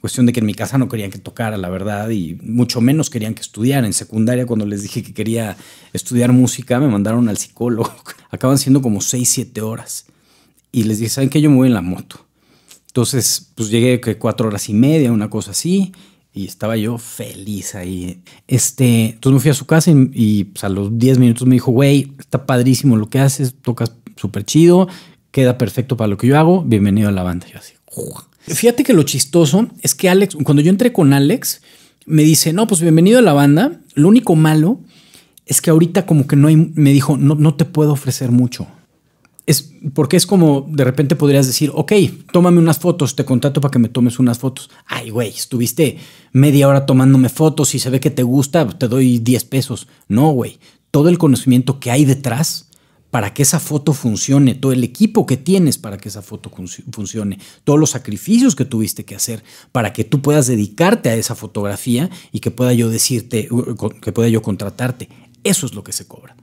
Cuestión de que en mi casa no querían que tocara, la verdad, y mucho menos querían que estudiara. En secundaria, cuando les dije que quería estudiar música, me mandaron al psicólogo. Acaban siendo como 6, 7 horas. Y les dije, ¿saben qué? Yo me voy en la moto. Entonces, pues llegué que cuatro horas y media, una cosa así, y estaba yo feliz ahí. Este, entonces me fui a su casa y, pues, a los 10 minutos me dijo, güey, está padrísimo lo que haces, tocas súper chido, queda perfecto para lo que yo hago, bienvenido a la banda. Yo así, "Juah." Fíjate que lo chistoso es que Alex, cuando yo entré con Alex, me dice, no, pues bienvenido a la banda. Lo único malo es que ahorita como que no hay, me dijo, no, no te puedo ofrecer mucho. Es porque es como de repente podrías decir, ok, tómame unas fotos, te contrato para que me tomes unas fotos. Ay, güey, estuviste media hora tomándome fotos y se ve que te gusta, te doy 10 pesos. No, güey, todo el conocimiento que hay detrás para que esa foto funcione, todo el equipo que tienes para que esa foto funcione, todos los sacrificios que tuviste que hacer para que tú puedas dedicarte a esa fotografía y que pueda yo decirte, que pueda yo contratarte. Eso es lo que se cobra.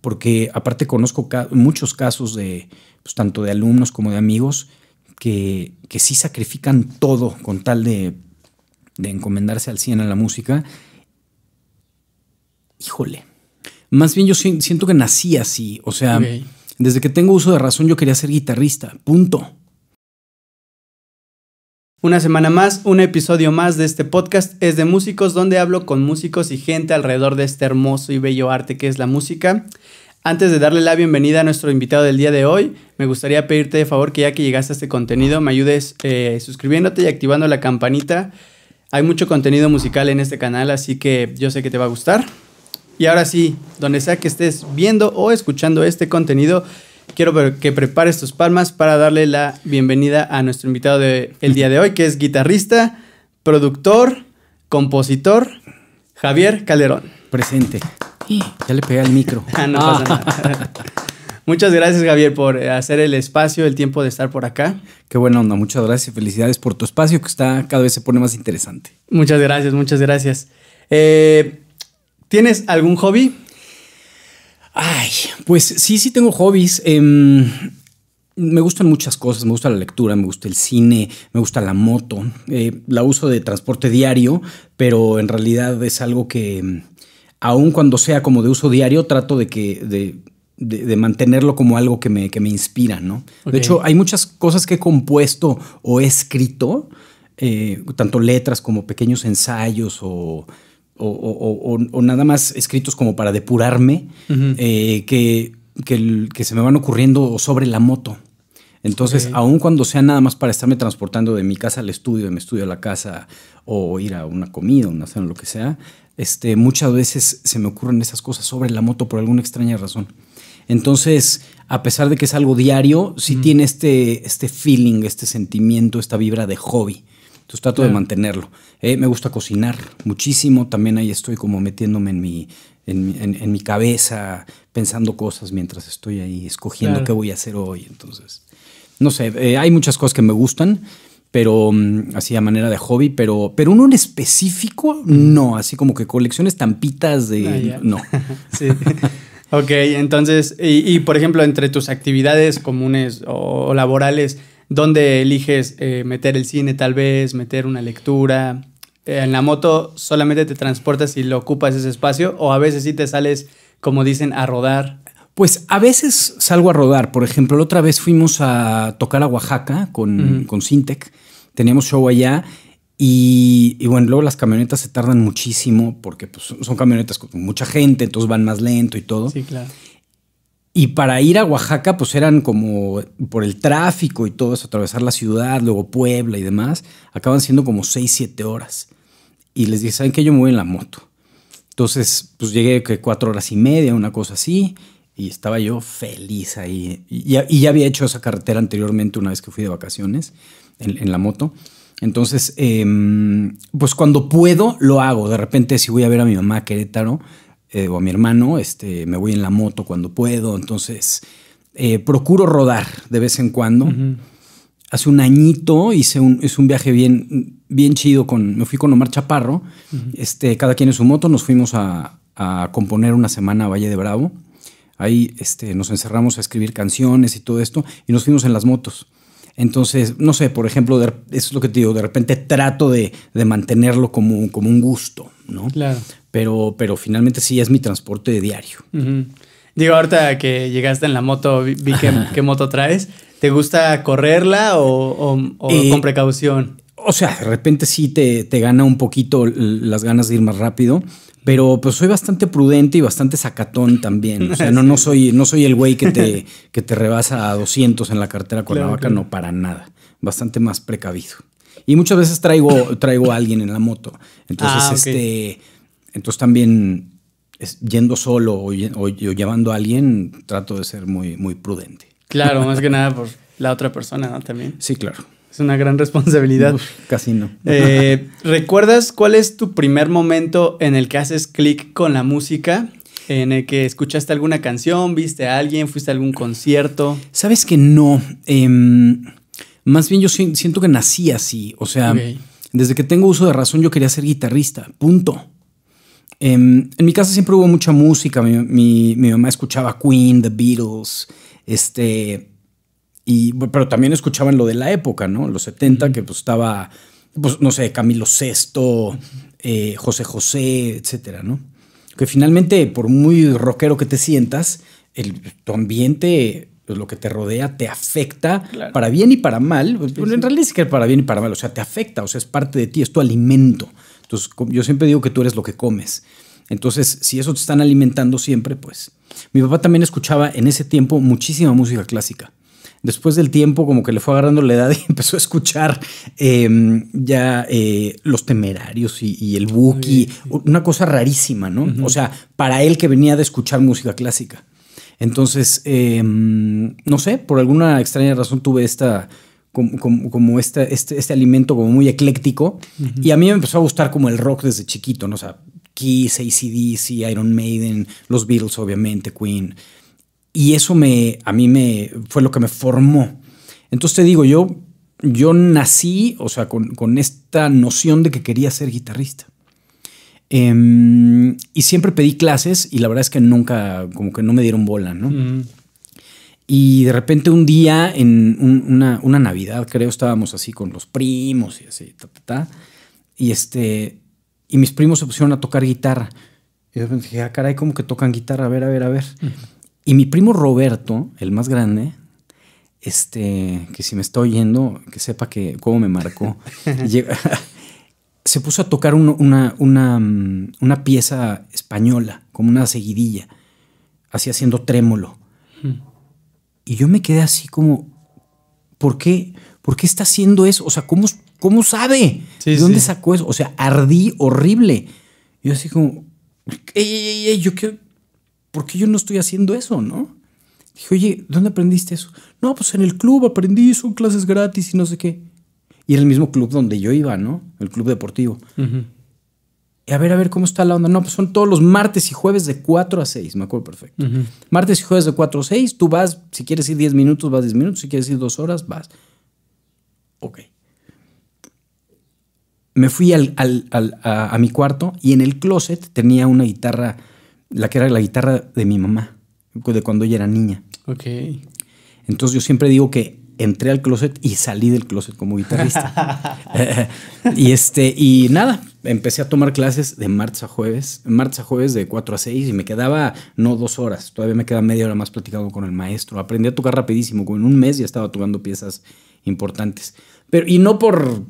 Porque aparte conozco muchos casos de, pues, tanto de alumnos como de amigos, que, sí sacrifican todo con tal de, de encomendarse al 100 a la música. Híjole, más bien yo siento que nací así, o sea, desde que tengo uso de razón yo quería ser guitarrista, punto. Una semana más, un episodio más de este podcast es de músicos donde hablo con músicos y gente alrededor de este hermoso y bello arte que es la música. Antes de darle la bienvenida a nuestro invitado del día de hoy, me gustaría pedirte de favor que ya que llegaste a este contenido me ayudes eh, suscribiéndote y activando la campanita. Hay mucho contenido musical en este canal, así que yo sé que te va a gustar. Y ahora sí, donde sea que estés viendo o escuchando este contenido, quiero que prepares tus palmas para darle la bienvenida a nuestro invitado del día de hoy, que es guitarrista, productor, compositor, Javier Calderón. Presente. Ya le pegué al micro. Ah, no pasa nada. Muchas gracias, Javier, por eh, hacer el espacio, el tiempo de estar por acá. Qué buena onda, muchas gracias y felicidades por tu espacio que está cada vez se pone más interesante. Muchas gracias, muchas gracias. Eh, ¿Tienes algún hobby? Ay, pues sí, sí tengo hobbies. Em, me gustan muchas cosas, me gusta la lectura, me gusta el cine, me gusta la moto, eh, la uso de transporte diario, pero en realidad es algo que, em, aun cuando sea como de uso diario, trato de que... De, mantenerlo como algo que me, que me inspira, ¿no? De hecho, hay muchas cosas que he compuesto o he escrito, eh, tanto letras como pequeños ensayos o o, nada más escritos como para depurarme eh, que, que, se me van ocurriendo sobre la moto. Entonces, aun cuando sea nada más para estarme transportando de mi casa al estudio, de mi estudio a la casa, o ir a una comida, una cena, lo que sea, este, muchas veces se me ocurren esas cosas sobre la moto por alguna extraña razón. Entonces, a pesar de que es algo diario, sí tiene este, este feeling, este sentimiento, esta vibra de hobby. Entonces trato de mantenerlo. Eh, me gusta cocinar muchísimo. También ahí estoy como metiéndome en mi, en, mi cabeza, pensando cosas mientras estoy ahí escogiendo qué voy a hacer hoy. Entonces, no sé, eh, hay muchas cosas que me gustan, pero mm, así a manera de hobby, pero, pero uno en específico, no. Así como que colecciones tampitas de. Ah, no. sí. Ok, entonces, y, por ejemplo, entre tus actividades comunes o laborales, dónde eliges eh, meter el cine tal vez, meter una lectura. Eh, en la moto solamente te transportas y lo ocupas ese espacio o a veces sí te sales, como dicen, a rodar. Pues a veces salgo a rodar. Por ejemplo, la otra vez fuimos a tocar a Oaxaca con, Sintec. Teníamos show allá y, bueno, luego las camionetas se tardan muchísimo porque pues, son camionetas con mucha gente, entonces van más lento y todo. Sí, claro. Y para ir a Oaxaca, pues eran como por el tráfico y todo eso, atravesar la ciudad, luego Puebla y demás, acaban siendo como 6, 7 horas. Y les dije, ¿saben qué? Yo me voy en la moto. Entonces, pues llegué que cuatro horas y media, una cosa así, y estaba yo feliz ahí. Y ya, había hecho esa carretera anteriormente una vez que fui de vacaciones en, la moto. Entonces, em, pues cuando puedo, lo hago. De repente, si voy a ver a mi mamá a Querétaro, eh, o a mi hermano, este, me voy en la moto cuando puedo, entonces eh, procuro rodar de vez en cuando. Hace un añito hice un, un viaje bien, bien chido con, me fui con Omar Chaparro, este, cada quien en su moto, nos fuimos a, componer una semana a Valle de Bravo. Ahí este, nos encerramos a escribir canciones y todo esto, y nos fuimos en las motos. Entonces, no sé, por ejemplo, eso es lo que te digo, de repente trato de, mantenerlo como, como un gusto, ¿no? Claro pero, pero finalmente sí es mi transporte diario. Digo, ahorita que llegaste en la moto, vi, qué, moto traes. ¿Te gusta correrla o, eh, con precaución? O sea, de repente sí te, gana un poquito las ganas de ir más rápido pero pues soy bastante prudente y bastante sacatón también. O sea, no, no, soy, no soy el güey que te, que te rebasa a 200 en la cartera con la vaca, no, para nada. Bastante más precavido. Y muchas veces traigo, traigo a alguien en la moto. Entonces, ah, este entonces también yendo solo o, llevando a alguien, trato de ser muy, muy prudente. Claro, más que nada por la otra persona, ¿no? También. Sí, claro. Es una gran responsabilidad. casi no. Eh, ¿Recuerdas cuál es tu primer momento en el que haces clic con la música? ¿En el que escuchaste alguna canción, viste a alguien, fuiste a algún concierto? Sabes que no. Em, más bien yo siento que nací así. O sea, desde que tengo uso de razón yo quería ser guitarrista. Punto. Em, en mi casa siempre hubo mucha música. Mi, mamá escuchaba Queen, The Beatles, este. pero también escuchaban lo de la época, ¿no? Los 70, que pues, estaba, pues, no sé, Camilo VI, eh, José José, etcétera, Que finalmente, por muy rockero que te sientas, tu ambiente pues, lo que te rodea te afecta para bien y para mal. en realidad es que para bien y para mal, o sea, te afecta, o sea, es parte de ti, es tu alimento. Entonces, yo siempre digo que tú eres lo que comes. Entonces, si eso te están alimentando siempre, pues. Mi papá también escuchaba en ese tiempo muchísima música clásica. Después del tiempo, como que le fue agarrando la edad y empezó a escuchar em, ya eh, los temerarios y, el buki, una cosa rarísima, ¿no? O sea, para él que venía de escuchar música clásica. Entonces, em, no sé, por alguna extraña razón tuve esta como, este, este, alimento como muy ecléctico. Y a mí me empezó a gustar como el rock desde chiquito, ¿no? O sea, Kiss, ACDC, Iron Maiden, los Beatles, obviamente, Queen. Y eso me, a mí me, fue lo que me formó. Entonces te digo, yo, yo nací, o sea, con, esta noción de que quería ser guitarrista. Em, y siempre pedí clases y la verdad es que nunca, como que no me dieron bola, ¿no? Y de repente un día, en una, una, Navidad, creo, estábamos así con los primos y así, ta, ta, ta. Y, este, y mis primos se pusieron a tocar guitarra. Y yo dije, ah, caray, ¿cómo que tocan guitarra? A ver, a ver, a ver. Y mi primo Roberto, el más grande, este, que si me está oyendo, que sepa que cómo me marcó, se puso a tocar una, una, mm, una pieza española, como una seguidilla, así haciendo trémolo. Y yo me quedé así como, ¿por qué? ¿Por qué está haciendo eso? O sea, ¿cómo, cómo sabe? ¿De dónde sacó eso? O sea, ardí horrible. yo así como, yo qué, ¿por qué yo no estoy haciendo eso, no? Dije, oye, ¿dónde aprendiste eso? No, pues en el club aprendí, son clases gratis y no sé qué. Y era el mismo club donde yo iba, ¿no? El club deportivo. Ajá a ver, a ver, ¿cómo está la onda? No, pues son todos los martes y jueves de 4 a 6, me acuerdo perfecto. Martes y jueves de 4 a 6, tú vas, si quieres ir 10 minutos, vas 10 minutos, si quieres ir 2 horas, vas. Ok. Me fui al, al, a, mi cuarto y en el closet tenía una guitarra, la que era la guitarra de mi mamá, de cuando ella era niña. Ok. Entonces yo siempre digo que entré al closet y salí del closet como guitarrista. Eh, y este, y nada, empecé a tomar clases de martes a jueves, martes a jueves de 4 a 6 y me quedaba, no dos horas, todavía me quedaba media hora más platicando con el maestro. Aprendí a tocar rapidísimo, en un mes ya estaba tocando piezas importantes. Pero, y no por,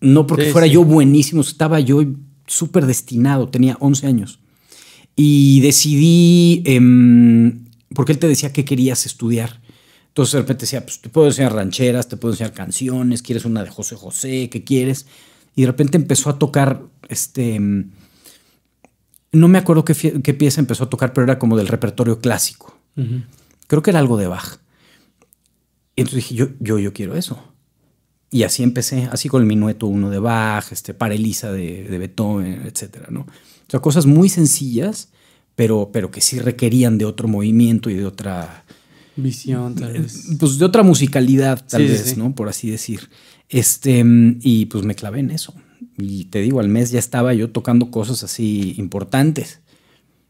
no porque fuera yo buenísimo, estaba yo súper destinado, tenía 11 años. Y decidí, em, porque él te decía que querías estudiar. Entonces de repente decía, pues te puedo enseñar rancheras, te puedo enseñar canciones, quieres una de José José, ¿qué quieres? Y de repente empezó a tocar este, mm, no me acuerdo qué, pieza empezó a tocar, pero era como del repertorio clásico. Creo que era algo de Bach. Y entonces dije, yo, yo, yo quiero eso. Y así empecé, así con el minueto uno de Bach, este, para Elisa de, Beethoven, etcétera, ¿no? O sea, cosas muy sencillas, pero, pero que sí requerían de otro movimiento y de otra... Visión, tal eh, vez. Pues de otra musicalidad, tal vez, ¿no? Por así decir. Este, mm, y pues me clavé en eso y te digo, al mes ya estaba yo tocando cosas así importantes.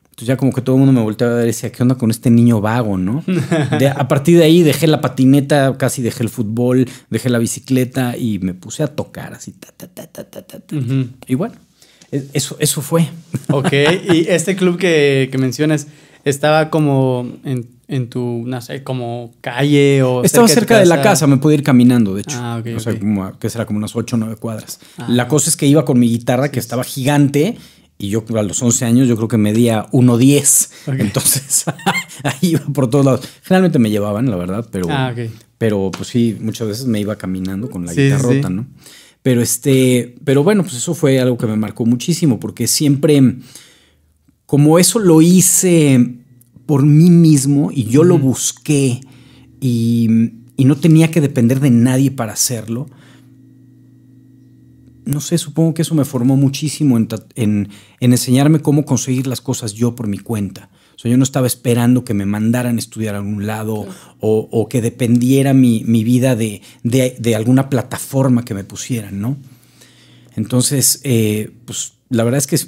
Entonces ya como que todo el mundo me volteaba a ver y decía, ¿qué onda con este niño vago, no? a partir de ahí dejé la patineta, casi dejé el fútbol, dejé la bicicleta y me puse a tocar así, ta, Y bueno, e, eso, eso fue. Ok, y este club que, que mencionas, ¿estaba como en en tu, no sé, como calle o... Estaba cerca, de, la casa, me pude ir caminando, de hecho. Ah, ok. o sea, como, que será como unas ocho o 9 cuadras. Ah. la cosa es que iba con mi guitarra, que estaba gigante, y yo a los 11 años yo creo que medía 1.10. Okay. Entonces, ahí iba por todos lados. Generalmente me llevaban, la verdad, pero... Ah, pero pues sí, muchas veces me iba caminando con la guitarra rota, ¿no? Pero este, pero bueno, pues eso fue algo que me marcó muchísimo, porque siempre, como eso lo hice por mí mismo y yo lo busqué y, no tenía que depender de nadie para hacerlo. No sé, supongo que eso me formó muchísimo en, enseñarme cómo conseguir las cosas yo por mi cuenta. O sea, yo no estaba esperando que me mandaran a estudiar a algún lado o, que dependiera mi, vida de, alguna plataforma que me pusieran, ¿no? Entonces, eh, pues la verdad es que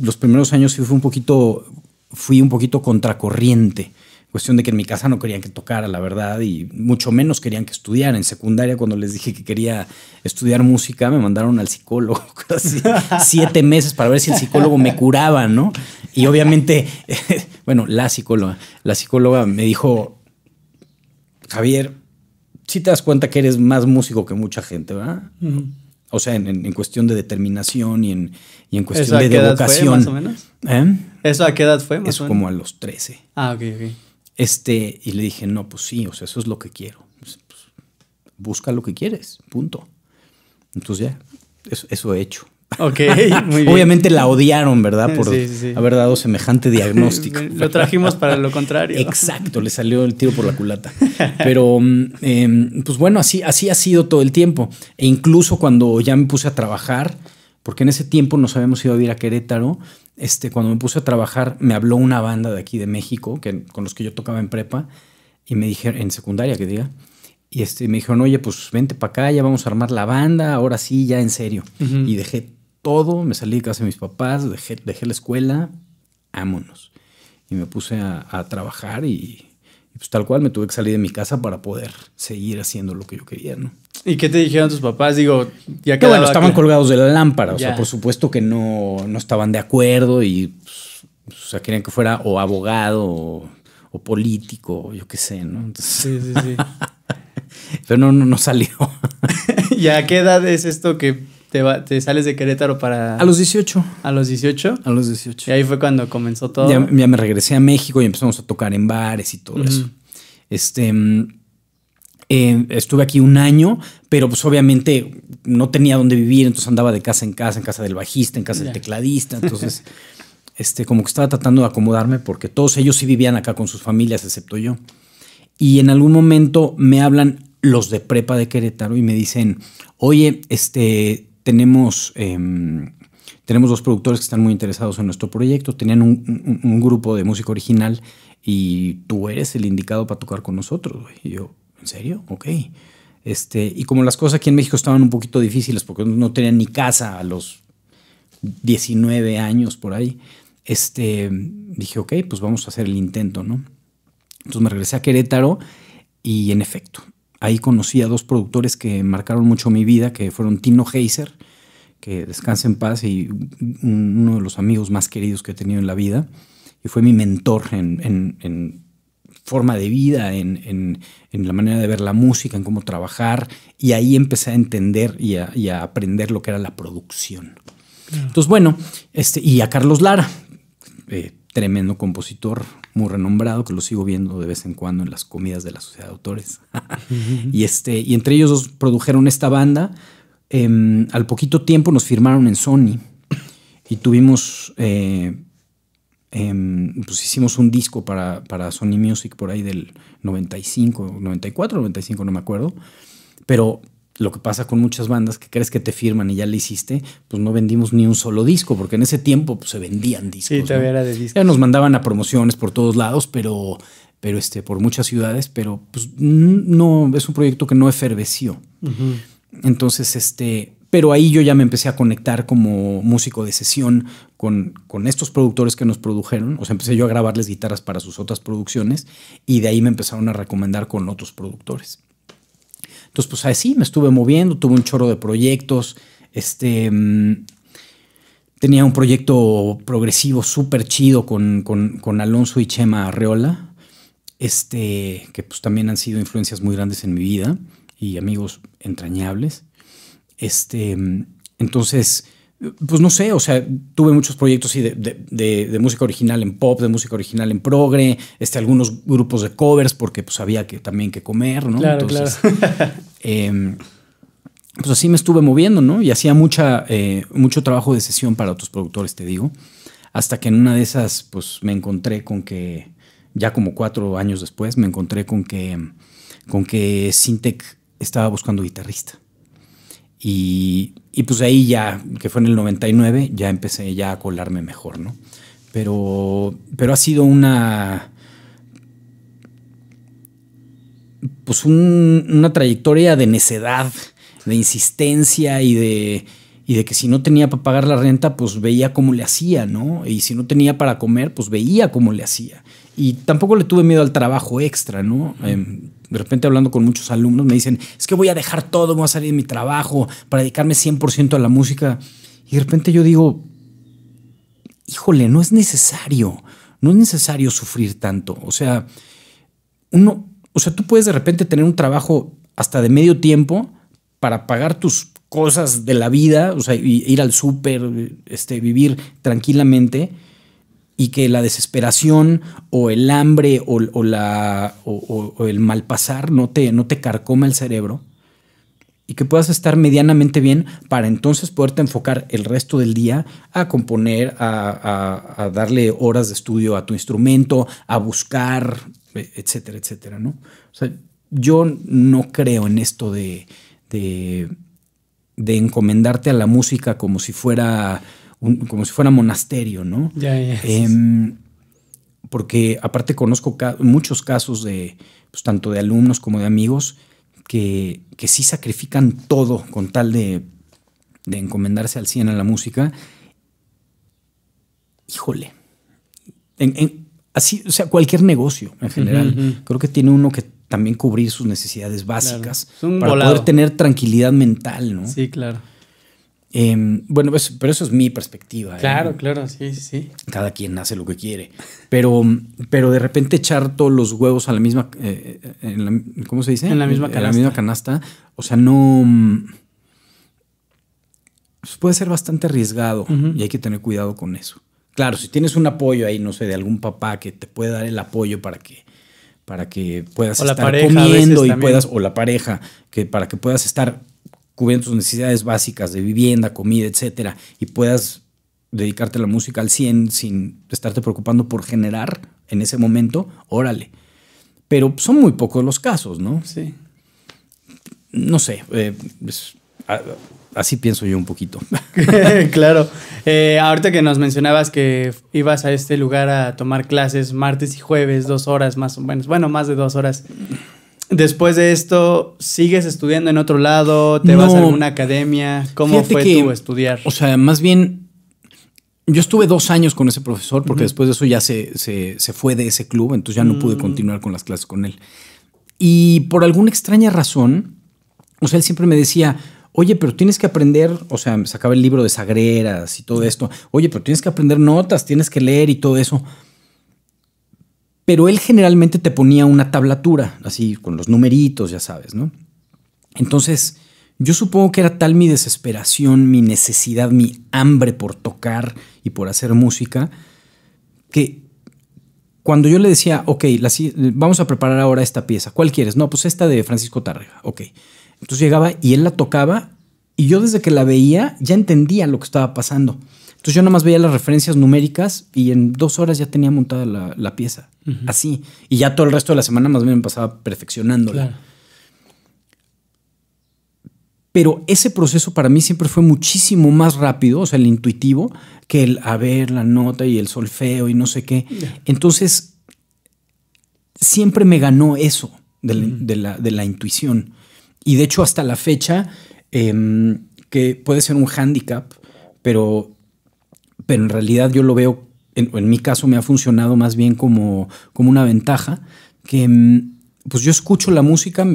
los primeros años sí fue un poquito fui un poquito contracorriente. Cuestión de que en mi casa no querían que tocara, la verdad, y mucho menos querían que estudiar. En secundaria, cuando les dije que quería estudiar música, me mandaron al psicólogo casi siete meses para ver si el psicólogo me curaba, ¿no? Y obviamente, bueno, la psicóloga, la psicóloga me dijo, Javier, si te das cuenta que eres más músico que mucha gente, ¿verdad? O sea, en, cuestión de determinación y en, cuestión de vocación. ¿Eh? ¿Eso a qué edad fue, más o menos? ¿Eso a qué edad fue, como a los 13. Ah, ok, ok. Este, y le dije, no, pues sí, o sea, eso es lo que quiero. Pues, pues, busca lo que quieres, punto. Entonces ya, eso, eso he hecho. Ok, Obviamente la odiaron, ¿verdad? Por haber dado semejante diagnóstico. lo trajimos para lo contrario. Exacto, le salió el tiro por la culata. Pero, mm, em, pues bueno, así, así ha sido todo el tiempo. E incluso cuando ya me puse a trabajar, porque en ese tiempo nos habíamos ido a vivir a Querétaro, este, cuando me puse a trabajar, me habló una banda de aquí de México, que, con los que yo tocaba en prepa, y me dijeron, en secundaria que diga, y este, me dijeron, oye, pues vente para acá, ya vamos a armar la banda, ahora sí, ya en serio. Y dejé todo, me salí de casa de mis papás, dejé, la escuela, ámonos. Y me puse a, trabajar y, pues tal cual me tuve que salir de mi casa para poder seguir haciendo lo que yo quería, ¿no? ¿Y qué te dijeron tus papás? Digo, ya que... Bueno, estaban colgados de la lámpara, o sea, por supuesto que no, estaban de acuerdo y pues, pues, o sea, querían que fuera o abogado o, político, yo qué sé, ¿no? Sí, sí, sí. Pero no, no, no salió. ¿Y a qué edad es esto que te, sales de Querétaro para... A los 18. A los 18. A los 18. Y ahí fue cuando comenzó todo. Ya, me regresé a México y empezamos a tocar en bares y todo eso. Este... Mm, eh, estuve aquí un año, pero pues obviamente no tenía dónde vivir, entonces andaba de casa en casa, en casa del bajista, en casa del tecladista, entonces este, como que estaba tratando de acomodarme porque todos ellos sí vivían acá con sus familias, excepto yo. Y en algún momento me hablan los de prepa de Querétaro y me dicen, oye, este, tenemos, em, tenemos dos productores que están muy interesados en nuestro proyecto, tenían un, grupo de música original y tú eres el indicado para tocar con nosotros. Y yo, ¿en serio? Ok. Este, y como las cosas aquí en México estaban un poquito difíciles porque no tenían ni casa a los 19 años por ahí, este, dije, ok, pues vamos a hacer el intento, ¿no? Entonces me regresé a Querétaro y en efecto, ahí conocí a dos productores que marcaron mucho mi vida, que fueron Tino Heiser, que descansa en paz y uno de los amigos más queridos que he tenido en la vida, y fue mi mentor en, forma de vida, en, la manera de ver la música, en cómo trabajar, y ahí empecé a entender y a, aprender lo que era la producción. Entonces, bueno, este, y a Carlos Lara, eh, tremendo compositor, muy renombrado, que lo sigo viendo de vez en cuando en las comidas de la Sociedad de Autores. y, este, y entre ellos dos produjeron esta banda. Em, al poquito tiempo nos firmaron en Sony y tuvimos, eh, em, pues hicimos un disco para, para, Sony Music por ahí del 95, 94, 95, no me acuerdo. Pero lo que pasa con muchas bandas que crees que te firman y ya le hiciste, pues no vendimos ni un solo disco, porque en ese tiempo pues, se vendían discos. Sí, todavía era de discos. Ya nos mandaban a promociones por todos lados, pero, pero este, por muchas ciudades, pero pues no, es un proyecto que no eferveció. Entonces, este, pero ahí yo ya me empecé a conectar como músico de sesión con, con estos productores que nos produjeron, o sea, empecé yo a grabarles guitarras para sus otras producciones y de ahí me empezaron a recomendar con otros productores. Entonces, pues así me estuve moviendo, tuve un chorro de proyectos, este, mm, tenía un proyecto progresivo súper chido con, con, Alonso y Chema Arreola, este, que pues también han sido influencias muy grandes en mi vida y amigos entrañables. Este, mm, entonces, pues no sé, o sea, tuve muchos proyectos de, música original en pop, de música original en progre, este, algunos grupos de covers, porque pues había que también que comer, ¿no? Claro, claro. Em, pues así me estuve moviendo, ¿no? Y hacía mucha, eh, mucho trabajo de sesión para otros productores, te digo, hasta que en una de esas, pues me encontré con que, ya como cuatro años después, me encontré con que, con que Sintec estaba buscando guitarrista. Y y pues ahí ya, que fue en el 99, ya empecé ya a colarme mejor, ¿no? Pero, pero ha sido una... Pues una trayectoria de necedad, de insistencia y de, y de que si no tenía para pagar la renta, pues veía cómo le hacía, ¿no? Y si no tenía para comer, pues veía cómo le hacía. Y tampoco le tuve miedo al trabajo extra, ¿no? Em, de repente hablando con muchos alumnos, me dicen, es que voy a dejar todo, voy a salir de mi trabajo para dedicarme 100% a la música. Y de repente yo digo, híjole, no es necesario, no es necesario sufrir tanto. O sea, uno, o sea, tú puedes de repente tener un trabajo hasta de medio tiempo para pagar tus cosas de la vida, o sea, ir al súper, este, vivir tranquilamente y que la desesperación o el hambre o, la, o, el pasar no te, no te carcoma el cerebro y que puedas estar medianamente bien para entonces poderte enfocar el resto del día a componer, a, darle horas de estudio a tu instrumento, a buscar, e, etcétera, etcétera, ¿no? O sea, yo no creo en esto de, de encomendarte a la música como si fuera como si fuera monasterio, ¿no? Em, porque aparte conozco muchos casos de, pues, tanto de alumnos como de amigos que, que sí sacrifican todo con tal de, de encomendarse al 100 a la música. Híjole, así, o sea, cualquier negocio en general, creo que tiene uno que también cubrir sus necesidades básicas para poder tener tranquilidad mental, ¿no? Sí, claro. Em, bueno, pues, pero eso es mi perspectiva. ¿eh? Claro, claro, sí, sí. Cada quien hace lo que quiere. Pero, pero de repente echar todos los huevos a la misma, eh, eh, ¿cómo se dice? En la misma canasta. la misma canasta. O sea, no... Pues, puede ser bastante arriesgado y hay que tener cuidado con eso. Claro, si tienes un apoyo ahí, no sé, de algún papá que te puede dar el apoyo para que para que puedas estar comiendo y puedas o la pareja que para que puedas estar cubriendo tus necesidades básicas de vivienda, comida, etcétera, y puedas dedicarte a la música al 100 sin estarte preocupando por generar en ese momento, órale. Pero son muy pocos los casos, ¿no? Sí. No sé, eh, así pienso yo un poquito. claro. Eh, ahorita que nos mencionabas que ibas a este lugar a tomar clases martes y jueves, dos horas más o menos, bueno, más de dos horas. Después de esto, ¿sigues estudiando en otro lado? ¿Te vas a alguna academia? ¿Cómo fue tu estudiar? O sea, más bien, yo estuve dos años con ese profesor porque después de eso ya se, fue de ese club, entonces ya no pude mm. continuar con las clases con él. Y por alguna extraña razón, o sea, él siempre me decía, oye, pero tienes que aprender, o sea, me sacaba el libro de sagreras y todo esto, oye, pero tienes que aprender notas, tienes que leer y todo eso pero él generalmente te ponía una tablatura, así con los numeritos, ya sabes, ¿no? Entonces, yo supongo que era tal mi desesperación, mi necesidad, mi hambre por tocar y por hacer música, que cuando yo le decía, ok, vamos a preparar ahora esta pieza, ¿cuál quieres? No, pues esta de Francisco Tárrega, ok. Entonces llegaba y él la tocaba y yo desde que la veía ya entendía lo que estaba pasando. Entonces yo nada más veía las referencias numéricas y en dos horas ya tenía montada la, pieza. Así. Y ya todo el resto de la semana más bien me pasaba perfeccionándola. Pero ese proceso para mí siempre fue muchísimo más rápido, o sea, el intuitivo, que el a ver la nota y el solfeo y no sé qué. Entonces, siempre me ganó eso de la, de, la, intuición. Y de hecho, hasta la fecha, em, que puede ser un hándicap, pero pero en realidad yo lo veo, en, mi caso me ha funcionado más bien como, como una ventaja, que mm, pues yo escucho la música,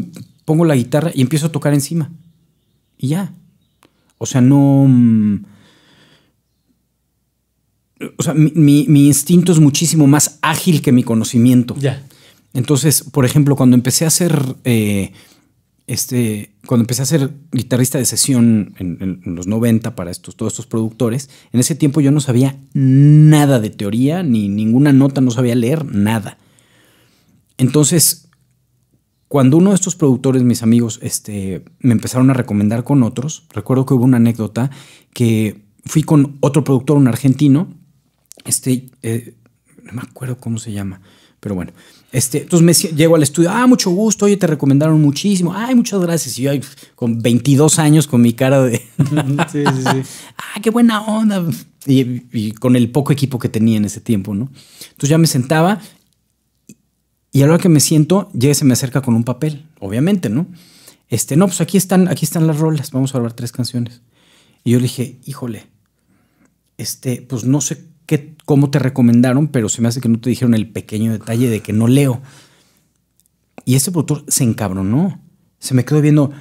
pongo la guitarra y empiezo a tocar encima. Y ya. O sea, no... Mm, o sea, mi, instinto es muchísimo más ágil que mi conocimiento. Ya. Entonces, por ejemplo, cuando empecé a hacer eh, este cuando empecé a ser guitarrista de sesión en, los 90 para estos, todos estos productores, en ese tiempo yo no sabía nada de teoría, ni ninguna nota, no sabía leer nada. Entonces, cuando uno de estos productores, mis amigos, este, me empezaron a recomendar con otros, recuerdo que hubo una anécdota que fui con otro productor, un argentino, este, eh, no me acuerdo cómo se llama, pero bueno, este, entonces me llego al estudio, ah, mucho gusto, oye, te recomendaron muchísimo, ay, muchas gracias. Y yo con 22 años con mi cara de, sí, sí, sí. ah, qué buena onda. Y, con el poco equipo que tenía en ese tiempo, ¿no? Entonces ya me sentaba y a la hora que me siento, llega se me acerca con un papel, obviamente, ¿no? Este, no, pues aquí están, aquí están las rolas, vamos a grabar tres canciones. Y yo le dije, híjole, este, pues no sé que, cómo te recomendaron, pero se me hace que no te dijeron el pequeño detalle de que no leo. Y ese productor se encabronó, se me quedó viendo,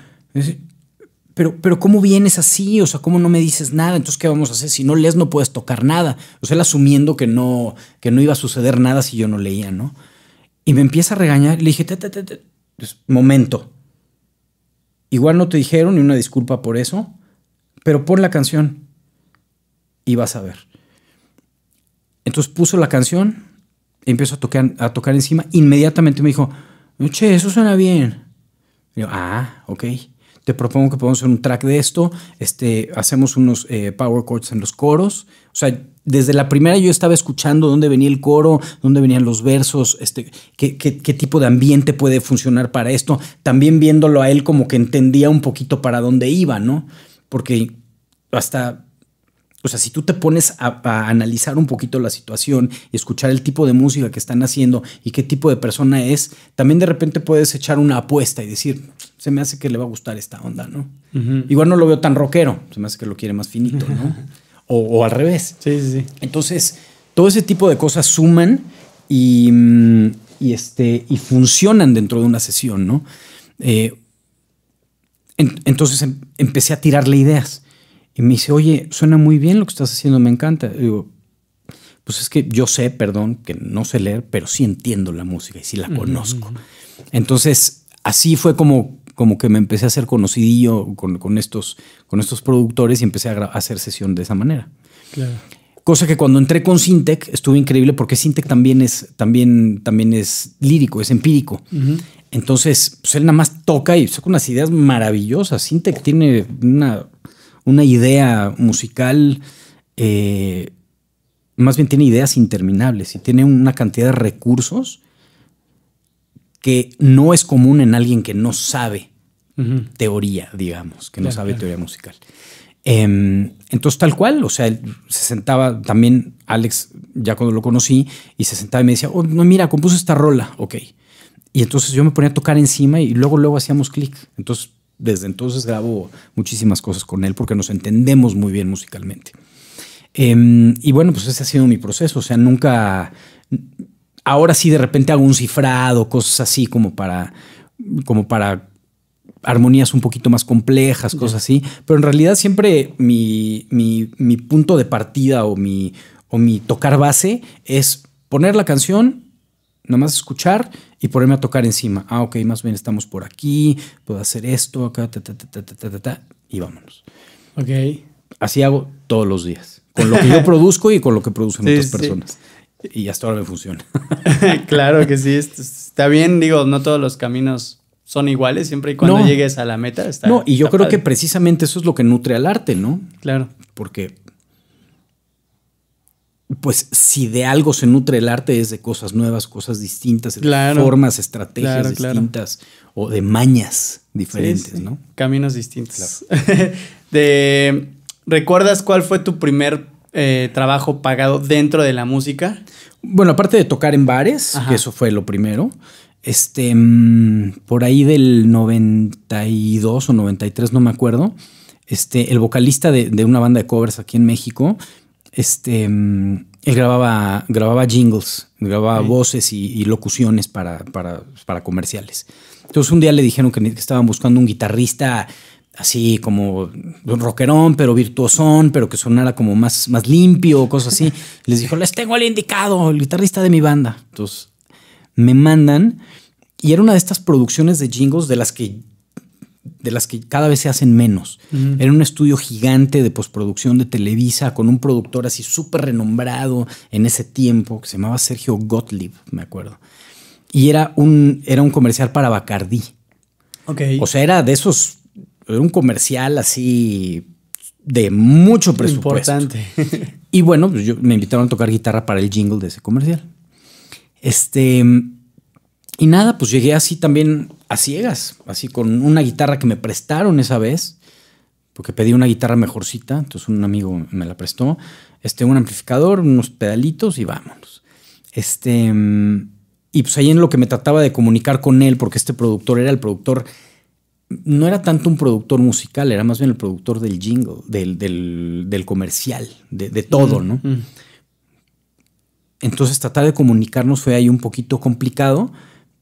pero, pero ¿cómo vienes así? O sea, ¿cómo no me dices nada? Entonces, ¿qué vamos a hacer? Si no lees, no puedes tocar nada. O sea, él asumiendo que no, que no iba a suceder nada si yo no leía, ¿no? Y me empieza a regañar, le dije, pues, momento. Igual no te dijeron ni una disculpa por eso, pero pon la canción y vas a ver. Entonces puso la canción, empezó a tocar, a tocar encima. Inmediatamente me dijo, che, eso suena bien. Y yo, ah, ok. Te propongo que podamos hacer un track de esto. Este, hacemos unos eh, power chords en los coros. O sea, desde la primera yo estaba escuchando dónde venía el coro, dónde venían los versos, este, qué, qué, tipo de ambiente puede funcionar para esto. También viéndolo a él como que entendía un poquito para dónde iba, ¿no? Porque hasta o sea, si tú te pones a, analizar un poquito la situación y escuchar el tipo de música que están haciendo y qué tipo de persona es, también de repente puedes echar una apuesta y decir, se me hace que le va a gustar esta onda, ¿no? Igual no lo veo tan rockero, se me hace que lo quiere más finito, ¿no? o, al revés. Sí, sí, sí. Entonces, todo ese tipo de cosas suman y, mm, este, y funcionan dentro de una sesión, ¿no? Eh, entonces em, empecé a tirarle ideas y me dice, oye, suena muy bien lo que estás haciendo, me encanta. Y digo, pues es que yo sé, perdón, que no sé leer, pero sí entiendo la música y sí la conozco. Entonces, así fue como, como que me empecé a hacer conocidillo con, estos, con estos productores y empecé a hacer sesión de esa manera. Cosa que cuando entré con Sintec estuvo increíble porque Sintec también es, también, también es lírico, es empírico. Entonces, pues él nada más toca y saca unas ideas maravillosas. Sintec tiene una una idea musical, eh, más bien tiene ideas interminables y tiene una cantidad de recursos que no es común en alguien que no sabe teoría, digamos, que no sabe teoría musical. Em, entonces, tal cual, o sea, él se sentaba también, Alex, ya cuando lo conocí, y se sentaba y me decía, oh, no, mira, compuso esta rola, ok. Y entonces yo me ponía a tocar encima y luego, luego hacíamos clic. Entonces, desde entonces grabo muchísimas cosas con él porque nos entendemos muy bien musicalmente. Em, y bueno, pues ese ha sido mi proceso. O sea, nunca. Ahora sí de repente hago un cifrado, cosas así como para. como para armonías un poquito más complejas, cosas así. Pero en realidad siempre mi, mi, mi punto de partida o mi, o mi tocar base es poner la canción más escuchar y ponerme a tocar encima. Ah, ok, más bien estamos por aquí, puedo hacer esto, acá, ta, ta, ta, ta, ta, ta, y vámonos. Ok. Así hago todos los días, con lo que yo produzco y con lo que producen otras personas. Y hasta ahora me funciona. claro que sí, está bien, digo, no todos los caminos son iguales siempre y cuando llegues a la meta. no, y yo creo que precisamente eso es lo que nutre al arte, ¿no? Claro. Porque pues si de algo se nutre el arte es de cosas nuevas, cosas distintas, formas, estrategias distintas o de mañas diferentes, ¿no? Caminos distintos. de, ¿Recuerdas cuál fue tu primer eh, trabajo pagado dentro de la música? Bueno, aparte de tocar en bares, que eso fue lo primero, este, mm, por ahí del 92 o 93, no me acuerdo, este, el vocalista de una banda de covers aquí en México este, él grababa, grababa jingles, grababa voces y, locuciones para, para, comerciales. Entonces un día le dijeron que estaban buscando un guitarrista así como un rockerón, pero virtuosón, pero que sonara como más, más limpio, cosas así. Les dijo, les tengo al indicado, el guitarrista de mi banda. Entonces me mandan y era una de estas producciones de jingles de las que de las que cada vez se hacen menos. Era un estudio gigante de postproducción de Televisa con un productor así súper renombrado en ese tiempo que se llamaba Sergio Gottlieb, me acuerdo. Y era un, era un comercial para Bacardí. Okay. O sea, era de esos, era un comercial así de mucho presupuesto. y bueno, pues yo, me invitaron a tocar guitarra para el jingle de ese comercial. Este, y nada, pues llegué así también a ciegas, así con una guitarra que me prestaron esa vez, porque pedí una guitarra mejorcita, entonces un amigo me la prestó, este, un amplificador, unos pedalitos y vámonos. Este, y pues ahí en lo que me trataba de comunicar con él, porque este productor era el productor, no era tanto un productor musical, era más bien el productor del jingle, del, comercial, de, todo, ¿no? Entonces tratar de comunicarnos fue ahí un poquito complicado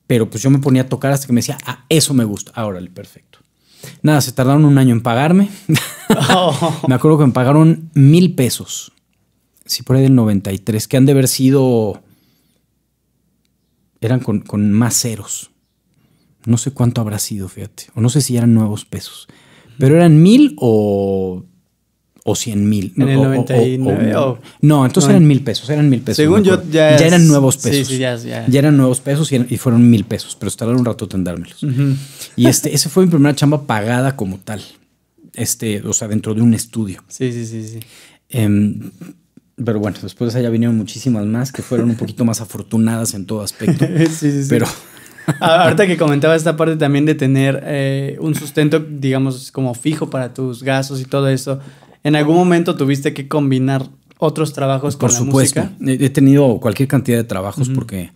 pero pues yo me ponía a tocar hasta que me decía, ah, eso me gusta, ahora órale, perfecto. Nada, se tardaron un año en pagarme. Oh. me acuerdo que me pagaron mil pesos. Sí, por ahí del 93, que han de haber sido... Eran con, con más ceros. No sé cuánto habrá sido, fíjate. O no sé si eran nuevos pesos. Pero eran mil o o 100 mil. En el 99. no, entonces eran mil pesos, eran mil pesos. Según yo, ya, eran nuevos pesos. ya, eran nuevos pesos y, fueron mil pesos, pero tardaron un rato en dármelos. Y este, esa fue mi primera chamba pagada como tal. Este, o sea, dentro de un estudio. Sí, sí, sí, sí. Em, pero bueno, después allá vinieron muchísimas más que fueron un poquito más afortunadas en todo aspecto. sí, sí, sí. Pero. Ahorita que comentaba esta parte también de tener eh, un sustento, digamos, como fijo para tus gastos y todo eso ¿En algún momento tuviste que combinar otros trabajos con Por la supuesto. He tenido cualquier cantidad de trabajos porque,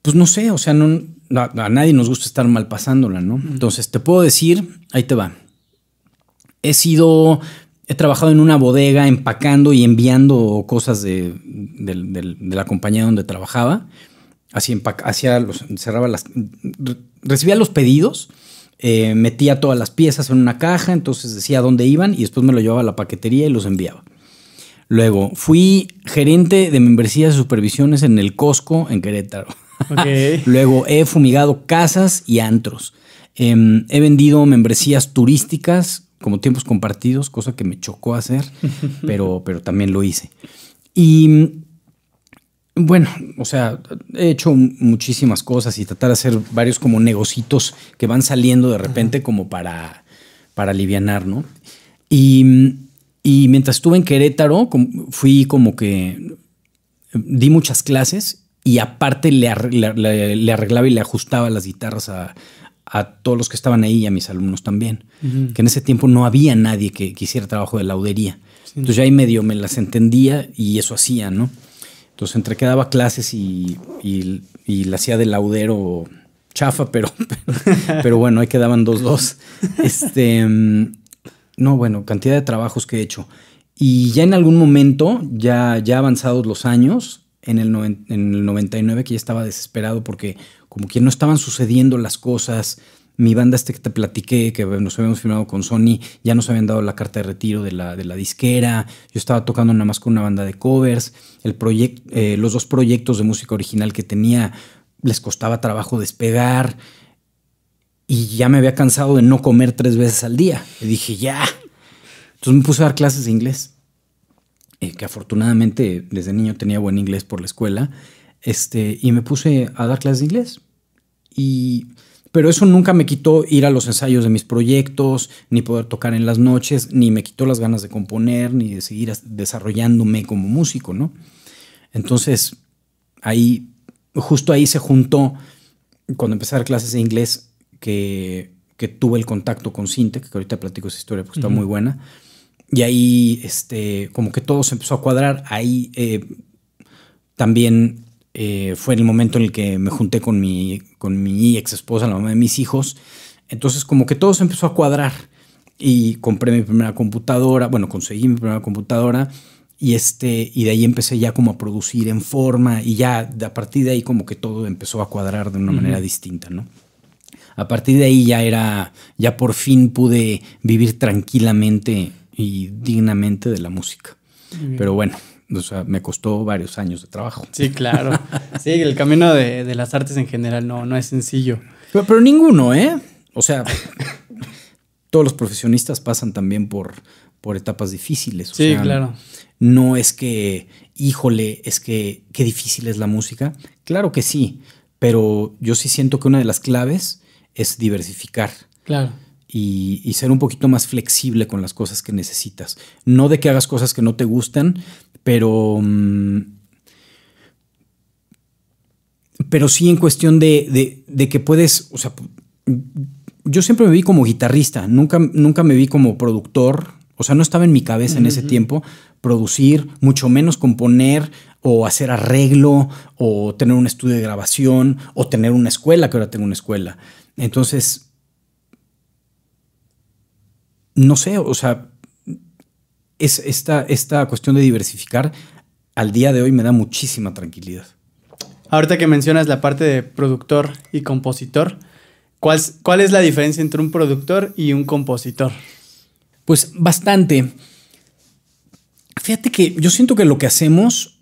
pues no sé, o sea, a, nadie nos gusta estar mal pasándola, ¿no? Entonces, te puedo decir, ahí te va. He sido, he trabajado en una bodega empacando y enviando cosas de, la compañía donde trabajaba. Así hacia los, cerraba las, recibía los pedidos eh, metía todas las piezas en una caja, entonces decía dónde iban y después me lo llevaba a la paquetería y los enviaba. Luego, fui gerente de membresías de supervisiones en el Costco en Querétaro. Luego, he fumigado casas y antros. Em, he vendido membresías turísticas como tiempos compartidos, cosa que me chocó hacer, pero, pero también lo hice. Y bueno, o sea, he hecho muchísimas cosas y tratar de hacer varios como negocitos que van saliendo de repente como para, para alivianar, ¿no? Y, mientras estuve en Querétaro, fui como que di muchas clases y aparte le, arreglaba y le ajustaba las guitarras a, todos los que estaban ahí y a mis alumnos también. Que en ese tiempo no había nadie que, quisiera trabajo de laudería. Entonces ya ahí medio me las entendía y eso hacía, ¿no? Entonces, entre que daba clases y, la hacía de laudero chafa, pero, pero, bueno, ahí quedaban dos, dos. Este, mm, no, bueno, cantidad de trabajos que he hecho. Y ya en algún momento, ya, ya avanzados los años, en el, en el 99, que ya estaba desesperado porque como que no estaban sucediendo las cosas, mi banda este que te platiqué, que nos habíamos firmado con Sony, ya nos habían dado la carta de retiro de la, de la disquera, yo estaba tocando nada más con una banda de covers, el eh, los dos proyectos de música original que tenía les costaba trabajo despegar y ya me había cansado de no comer tres veces al día. Y dije, ya. Entonces me puse a dar clases de inglés, eh, que afortunadamente desde niño tenía buen inglés por la escuela, este, y me puse a dar clases de inglés. Y pero eso nunca me quitó ir a los ensayos de mis proyectos, ni poder tocar en las noches, ni me quitó las ganas de componer, ni de seguir desarrollándome como músico, ¿no? Entonces, ahí, justo ahí se juntó, cuando empecé a dar clases de inglés, que, tuve el contacto con Cinte, que ahorita platico esa historia porque está muy buena. Y ahí, este, como que todo se empezó a cuadrar. Ahí eh, también eh, fue el momento en el que me junté con mi, con mi ex esposa, la mamá de mis hijos. Entonces como que todo se empezó a cuadrar y compré mi primera computadora, bueno, conseguí mi primera computadora y, este, y de ahí empecé ya como a producir en forma y ya a partir de ahí como que todo empezó a cuadrar de una manera distinta, ¿no? A partir de ahí ya era, ya por fin pude vivir tranquilamente y dignamente de la música. Pero bueno, o sea, me costó varios años de trabajo. Sí, claro. Sí, el camino de, las artes en general no, no es sencillo. Pero, ninguno, ¿eh? O sea, todos los profesionistas pasan también por, por etapas difíciles. sí, claro. No es que, híjole, es que qué difícil es la música. Claro que sí, pero yo sí siento que una de las claves es diversificar. Claro y, ser un poquito más flexible con las cosas que necesitas. No de que hagas cosas que no te gustan, pero... Mm, pero sí en cuestión de, que puedes, o sea, yo siempre me vi como guitarrista, nunca, nunca me vi como productor, o sea, no estaba en mi cabeza en ese tiempo producir, mucho menos componer o hacer arreglo o tener un estudio de grabación o tener una escuela, que ahora tengo una escuela. Entonces, no sé, o sea, es esta, esta cuestión de diversificar al día de hoy me da muchísima tranquilidad. Ahorita que mencionas la parte de productor y compositor, ¿cuál, cuál es la diferencia entre un productor y un compositor? Pues bastante. Fíjate que yo siento que lo que hacemos,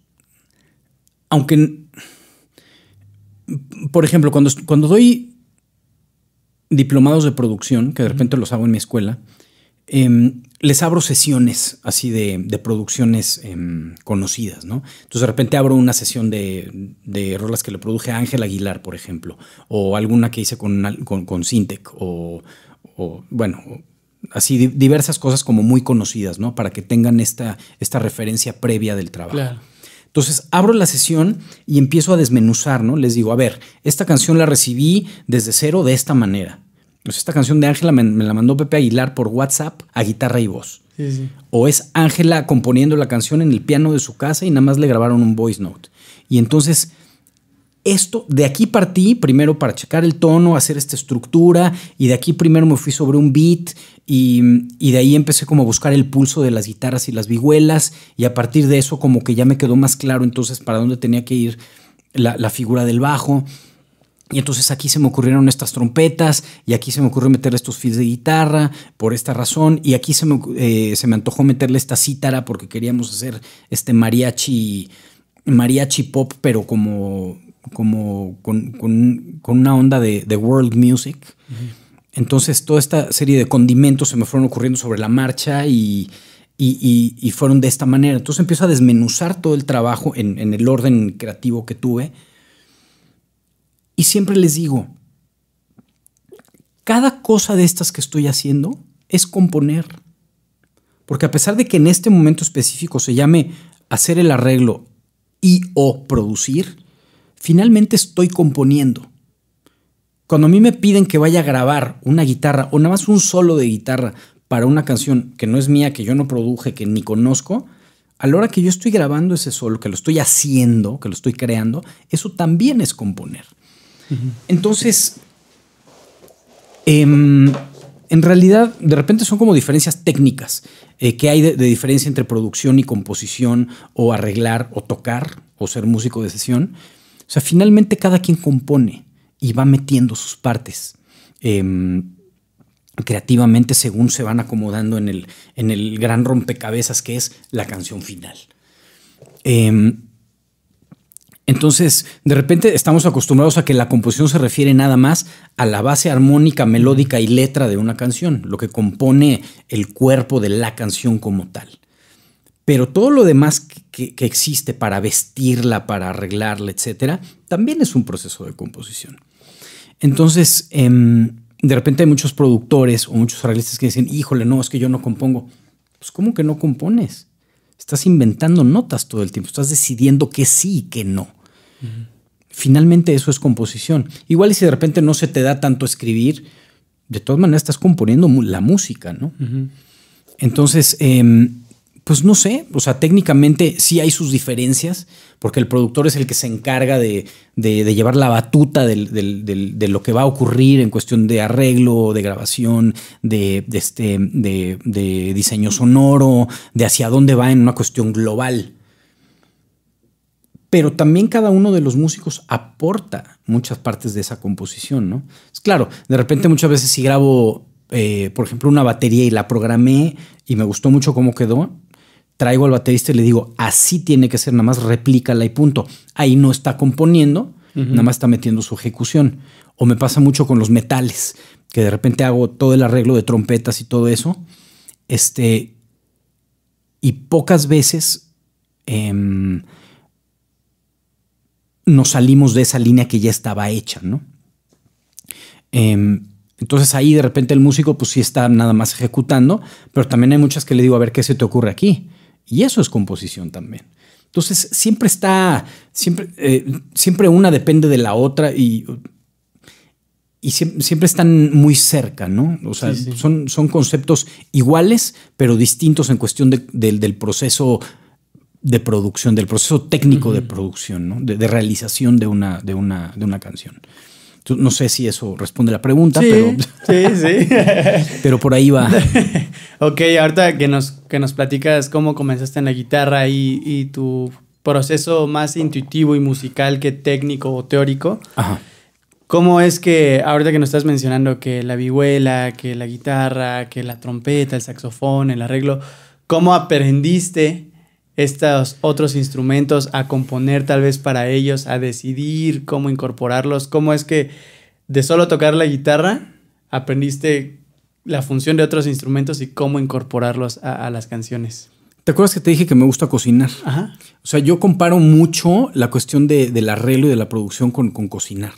aunque, por ejemplo, cuando, cuando doy diplomados de producción, que de repente los hago en mi escuela, Em, les abro sesiones así de, producciones em, conocidas, ¿no? Entonces de repente abro una sesión de, rolas que le produje a Ángel Aguilar, por ejemplo, o alguna que hice con, Sintec o, bueno, así diversas cosas como muy conocidas, ¿no? Para que tengan esta, referencia previa del trabajo. Entonces abro la sesión y empiezo a desmenuzar, ¿no? Les digo, a ver, esta canción la recibí desde cero de esta manera. Pues esta canción de Ángela me, la mandó Pepe Aguilar por WhatsApp a guitarra y voz. O es Ángela componiendo la canción en el piano de su casa y nada más le grabaron un voice note. Y entonces, esto, de aquí partí primero para checar el tono, hacer esta estructura, y de aquí primero me fui sobre un beat, y, de ahí empecé como a buscar el pulso de las guitarras y las vihuelas, y a partir de eso como que ya me quedó más claro entonces para dónde tenía que ir la figura del bajo. Y entonces aquí se me ocurrieron estas trompetas y aquí se me ocurrió meterle estos feeds de guitarra por esta razón y aquí se me, eh, antojó meterle esta cítara porque queríamos hacer este mariachi, mariachi pop pero como, como con, una onda de, de world music. Entonces toda esta serie de condimentos se me fueron ocurriendo sobre la marcha y, y, fueron de esta manera. Entonces empiezo a desmenuzar todo el trabajo en, en el orden creativo que tuve y siempre les digo, cada cosa de estas que estoy haciendo es componer. Porque a pesar de que en este momento específico se llame hacer el arreglo y o producir, finalmente estoy componiendo. Cuando a mí me piden que vaya a grabar una guitarra o nada más un solo de guitarra para una canción que no es mía, que yo no produje, que ni conozco, a la hora que yo estoy grabando ese solo, que lo estoy haciendo, que lo estoy creando, eso también es componer. Entonces, em, en realidad, de repente son como diferencias técnicas eh, que hay de, diferencia entre producción y composición o arreglar o tocar o ser músico de sesión. O sea, finalmente cada quien compone y va metiendo sus partes. Em, creativamente según se van acomodando en el, en el gran rompecabezas que es la canción final. Em, entonces, de repente estamos acostumbrados a que la composición se refiere nada más a la base armónica, melódica y letra de una canción, lo que compone el cuerpo de la canción como tal. Pero todo lo demás que, existe para vestirla, para arreglarla, etcétera, también es un proceso de composición. Entonces, em, de repente hay muchos productores o muchos arreglistas que dicen, híjole, no, es que yo no compongo. Pues, ¿cómo que no compones? Estás inventando notas todo el tiempo, estás decidiendo que sí y que no. Finalmente eso es composición. Igual y si de repente no se te da tanto escribir, de todas maneras estás componiendo la música, ¿no? Entonces, em, pues no sé, o sea, técnicamente sí hay sus diferencias, porque el productor es el que se encarga de, llevar la batuta de lo que va a ocurrir en cuestión de arreglo, de grabación, de este, diseño sonoro, de hacia dónde va en una cuestión global pero también cada uno de los músicos aporta muchas partes de esa composición, ¿no? Es claro, de repente muchas veces si grabo, eh, por ejemplo, una batería y la programé y me gustó mucho cómo quedó, traigo al baterista y le digo, así tiene que ser, nada más replícala y punto. Ahí no está componiendo, nada más está metiendo su ejecución. O me pasa mucho con los metales, que de repente hago todo el arreglo de trompetas y todo eso. Este, y pocas veces... Em, nos salimos de esa línea que ya estaba hecha, ¿no? Em, entonces ahí de repente el músico pues sí está nada más ejecutando, pero también hay muchas que le digo, a ver, ¿qué se te ocurre aquí? Y eso es composición también. Entonces siempre está, siempre, eh, siempre una depende de la otra y, y siempre, están muy cerca, ¿no? O sea, Son, son conceptos iguales, pero distintos en cuestión del proceso de producción, del proceso técnico de producción, ¿no? de, realización de una, de una, de una canción. no sé si eso responde a la pregunta, pero. Sí, sí. pero por ahí va. ok, ahorita que nos, que nos platicas cómo comenzaste en la guitarra y, tu proceso más intuitivo y musical que técnico o teórico. ¿Cómo es que ahorita que nos estás mencionando que la vihuela, que la guitarra, que la trompeta, el saxofón, el arreglo, cómo aprendiste estos otros instrumentos, a componer tal vez para ellos, a decidir cómo incorporarlos, cómo es que de solo tocar la guitarra aprendiste la función de otros instrumentos y cómo incorporarlos a, las canciones. ¿Te acuerdas que te dije que me gusta cocinar? Ajá. O sea, yo comparo mucho la cuestión del arreglo y de la producción con, con cocinar.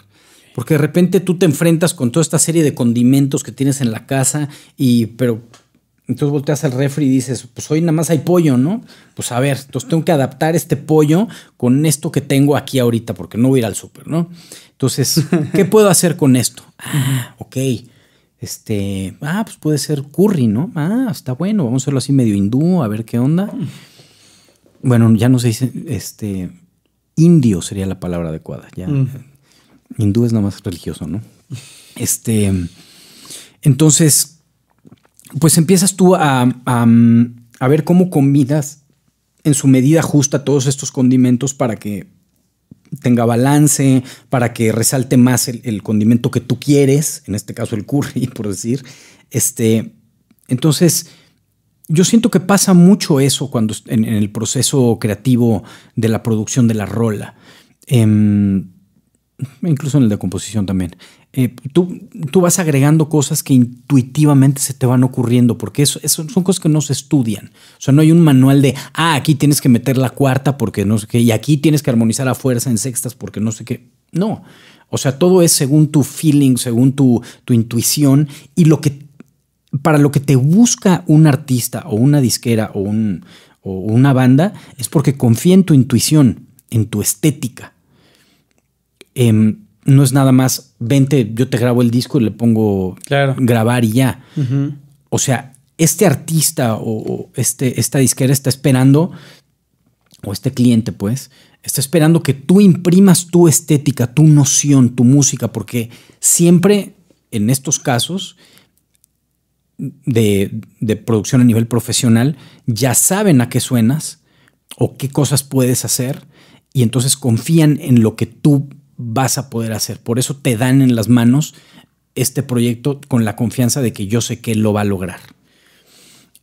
Porque de repente tú te enfrentas con toda esta serie de condimentos que tienes en la casa y pero entonces volteas al refri y dices, pues hoy nada más hay pollo, ¿no? Pues a ver, entonces tengo que adaptar este pollo con esto que tengo aquí ahorita, porque no voy a ir al súper, ¿no? Entonces, ¿qué puedo hacer con esto? Ah, ok. Este, ah, pues puede ser curry, ¿no? Ah, está bueno, vamos a hacerlo así medio hindú, a ver qué onda. Bueno, ya no se dice, este, indio sería la palabra adecuada, ya. Hindú es nada más religioso, ¿no? Este, entonces, pues empiezas tú a, ver cómo combinas en su medida justa todos estos condimentos para que tenga balance, para que resalte más el, condimento que tú quieres, en este caso el curry, por decir. Este, entonces, yo siento que pasa mucho eso cuando en, el proceso creativo de la producción de la rola. Em, incluso en el de composición también. Eh, tú, tú, vas agregando cosas que intuitivamente se te van ocurriendo, porque eso, eso, son cosas que no se estudian. O sea, no hay un manual de, ah, aquí tienes que meter la cuarta porque no sé qué, y aquí tienes que armonizar a fuerza en sextas porque no sé qué. No. O sea, todo es según tu feeling, según tu, intuición y lo que, para lo que te busca un artista o una disquera o, un, o una banda es porque confía en tu intuición, en tu estética. Eh, no es nada más, vente, yo te grabo el disco y le pongo grabar y ya. O sea, este artista o, este, esta disquera está esperando, o este cliente pues, está esperando que tú imprimas tu estética, tu noción, tu música, porque siempre en estos casos de, de producción a nivel profesional ya saben a qué suenas o qué cosas puedes hacer y entonces confían en lo que tú vas a poder hacer. Por eso te dan en las manos este proyecto con la confianza de que yo sé que lo va a lograr.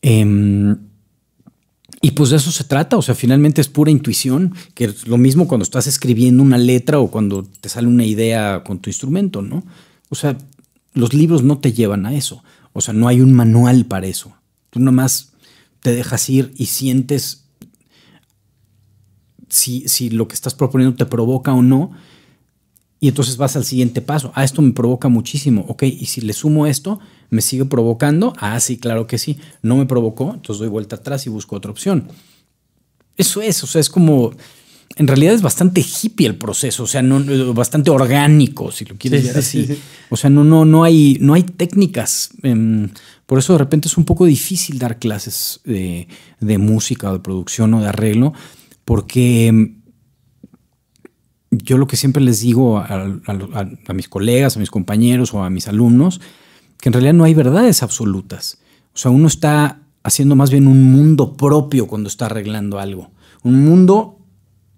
Em, y pues de eso se trata, o sea, finalmente es pura intuición, que es lo mismo cuando estás escribiendo una letra o cuando te sale una idea con tu instrumento, ¿no? O sea, los libros no te llevan a eso, o sea, no hay un manual para eso. Tú nomás te dejas ir y sientes si lo que estás proponiendo te provoca o no, y entonces vas al siguiente paso. Ah, esto me provoca muchísimo. Ok, y si le sumo esto, ¿me sigue provocando? Ah, sí, claro que sí. No me provocó, entonces doy vuelta atrás y busco otra opción. Eso es, o sea, es como. En realidad es bastante hippie el proceso, o sea, no, bastante orgánico, si lo quieres decir así. O sea, no, no, hay, no hay técnicas. Em, por eso de repente es un poco difícil dar clases de, de música o de producción o de arreglo, porque em, yo lo que siempre les digo a, mis colegas, a mis compañeros o a mis alumnos, que en realidad no hay verdades absolutas. O sea, uno está haciendo más bien un mundo propio cuando está arreglando algo. Un mundo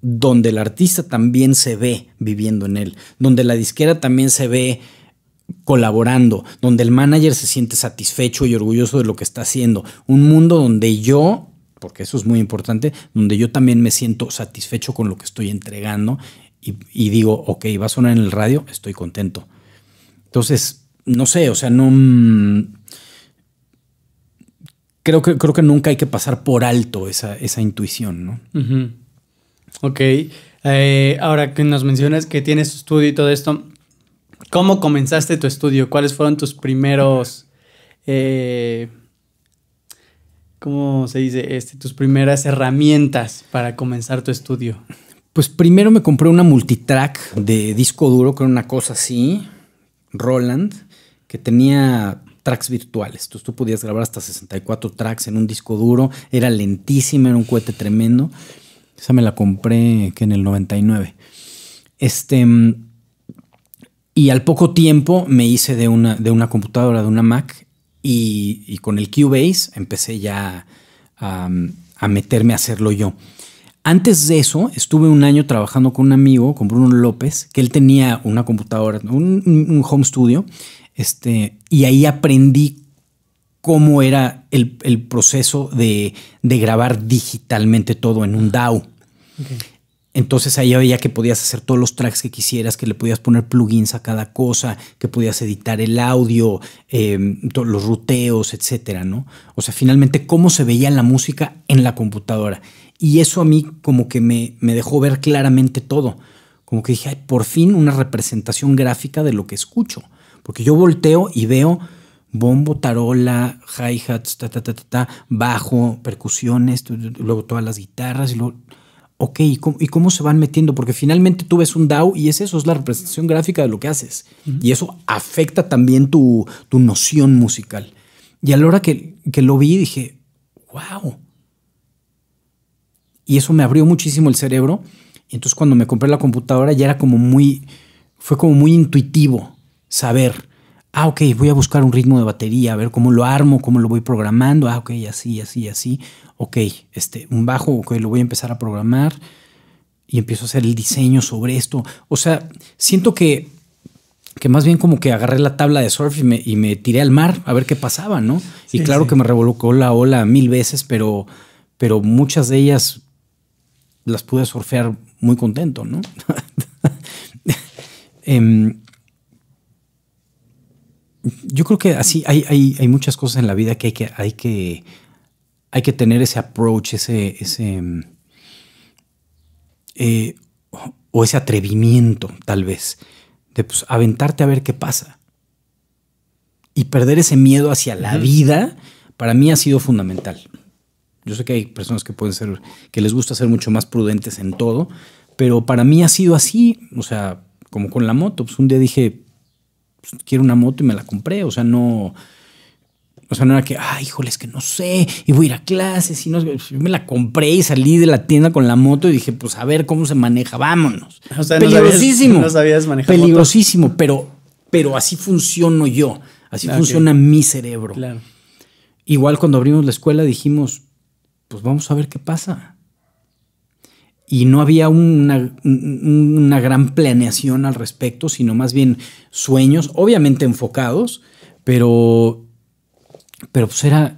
donde el artista también se ve viviendo en él, donde la disquera también se ve colaborando, donde el manager se siente satisfecho y orgulloso de lo que está haciendo. Un mundo donde yo porque eso es muy importante, donde yo también me siento satisfecho con lo que estoy entregando y, digo, ok, va a sonar en el radio, estoy contento. Entonces, no sé, o sea, no... Mm, creo que, creo que nunca hay que pasar por alto esa, intuición, ¿no? Ok. Eh, ahora que nos mencionas que tienes tu estudio y todo esto, ¿cómo comenzaste tu estudio? ¿Cuáles fueron tus primeros... Eh, ¿Cómo se dice? Este, tus primeras herramientas para comenzar tu estudio. Pues primero me compré una multitrack de disco duro, que era una cosa así, Roland, que tenía tracks virtuales. Entonces tú podías grabar hasta 64 tracks en un disco duro, era lentísima, era un cohete tremendo. Esa me la compré que en el 99. Este, y al poco tiempo me hice de una, de una computadora, de una Mac, y, con el Cubase empecé ya a meterme a hacerlo yo. Antes de eso, estuve un año trabajando con un amigo, con Bruno López, que él tenía una computadora, un, home studio, este, y ahí aprendí cómo era el, proceso de, grabar digitalmente todo en un DAW. Entonces ahí veía que podías hacer todos los tracks que quisieras, que le podías poner plugins a cada cosa, que podías editar el audio, em, los ruteos, etcétera, ¿no? O sea, finalmente cómo se veía la música en la computadora. Y eso a mí como que me, me dejó ver claramente todo. Como que dije, por fin una representación gráfica de lo que escucho. Porque yo volteo y veo bombo, tarola, hi-hats, ta, ta, ta, ta, bajo, percusiones, luego todas las guitarras y luego... Ok, ¿y cómo, se van metiendo? Porque finalmente tú ves un DAO y es eso, es la representación gráfica de lo que haces. Y eso afecta también tu, tu, noción musical. Y a la hora que, que lo vi dije, wow, y eso me abrió muchísimo el cerebro. Y entonces cuando me compré la computadora ya era como muy, fue como muy intuitivo saber, ah, ok, voy a buscar un ritmo de batería, a ver cómo lo armo, cómo lo voy programando, ah, ok, así, así, así, ok, este, un bajo, ok, lo voy a empezar a programar y empiezo a hacer el diseño sobre esto. O sea, siento que, que más bien como que agarré la tabla de surf y me, tiré al mar a ver qué pasaba, ¿no? y claro que me revolcó la ola mil veces, pero, pero muchas de ellas las pude surfear muy contento, ¿no? Em, yo creo que así hay, hay, muchas cosas en la vida que hay que, hay que, hay que tener ese approach, ese, ese em, eh, o ese atrevimiento, tal vez, de pues, aventarte a ver qué pasa. Y perder ese miedo hacia la vida, para mí ha sido fundamental. Yo sé que hay personas que pueden ser, que les gusta ser mucho más prudentes en todo, pero para mí ha sido así, o sea, como con la moto, pues un día dije, pues, quiero una moto y me la compré, o sea, no, o sea, no era que, ay, híjole, es que no sé, y voy a ir a clases, y no me la compré y salí de la tienda con la moto y dije, pues a ver cómo se maneja, vámonos. peligrosísimo. No sabías, manejar Peligrosísimo, pero, pero así funciono yo, así ah, funciona mi cerebro. Igual cuando abrimos la escuela dijimos, pues vamos a ver qué pasa. Y no había una, una gran planeación al respecto, sino más bien sueños, obviamente enfocados, pero, pero pues era,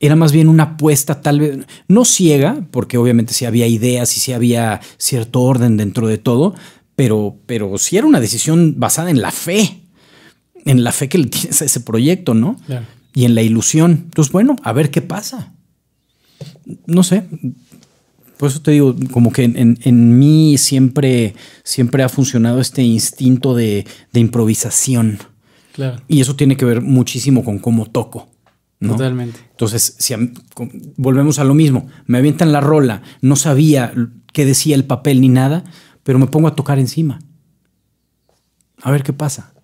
era más bien una apuesta tal vez, no ciega, porque obviamente si había ideas y si había cierto orden dentro de todo, pero, pero sí era una decisión basada en la fe, en la fe que le tienes a ese proyecto, ¿no? y en la ilusión. Entonces, bueno, a ver qué pasa. No sé. Por eso te digo, como que en, mí siempre, siempre ha funcionado este instinto de, improvisación. Claro. Y eso tiene que ver muchísimo con cómo toco. ¿no? Totalmente. Entonces, si volvemos a lo mismo. Me avientan la rola, no sabía qué decía el papel ni nada, pero me pongo a tocar encima. A ver qué pasa.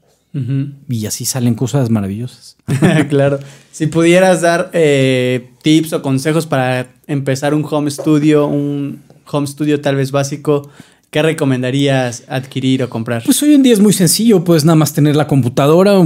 Y así salen cosas maravillosas. claro. Si pudieras dar eh, tips o consejos para empezar un home studio, un home studio tal vez básico, ¿Qué recomendarías adquirir o comprar? Pues hoy en día es muy sencillo, puedes nada más tener la computadora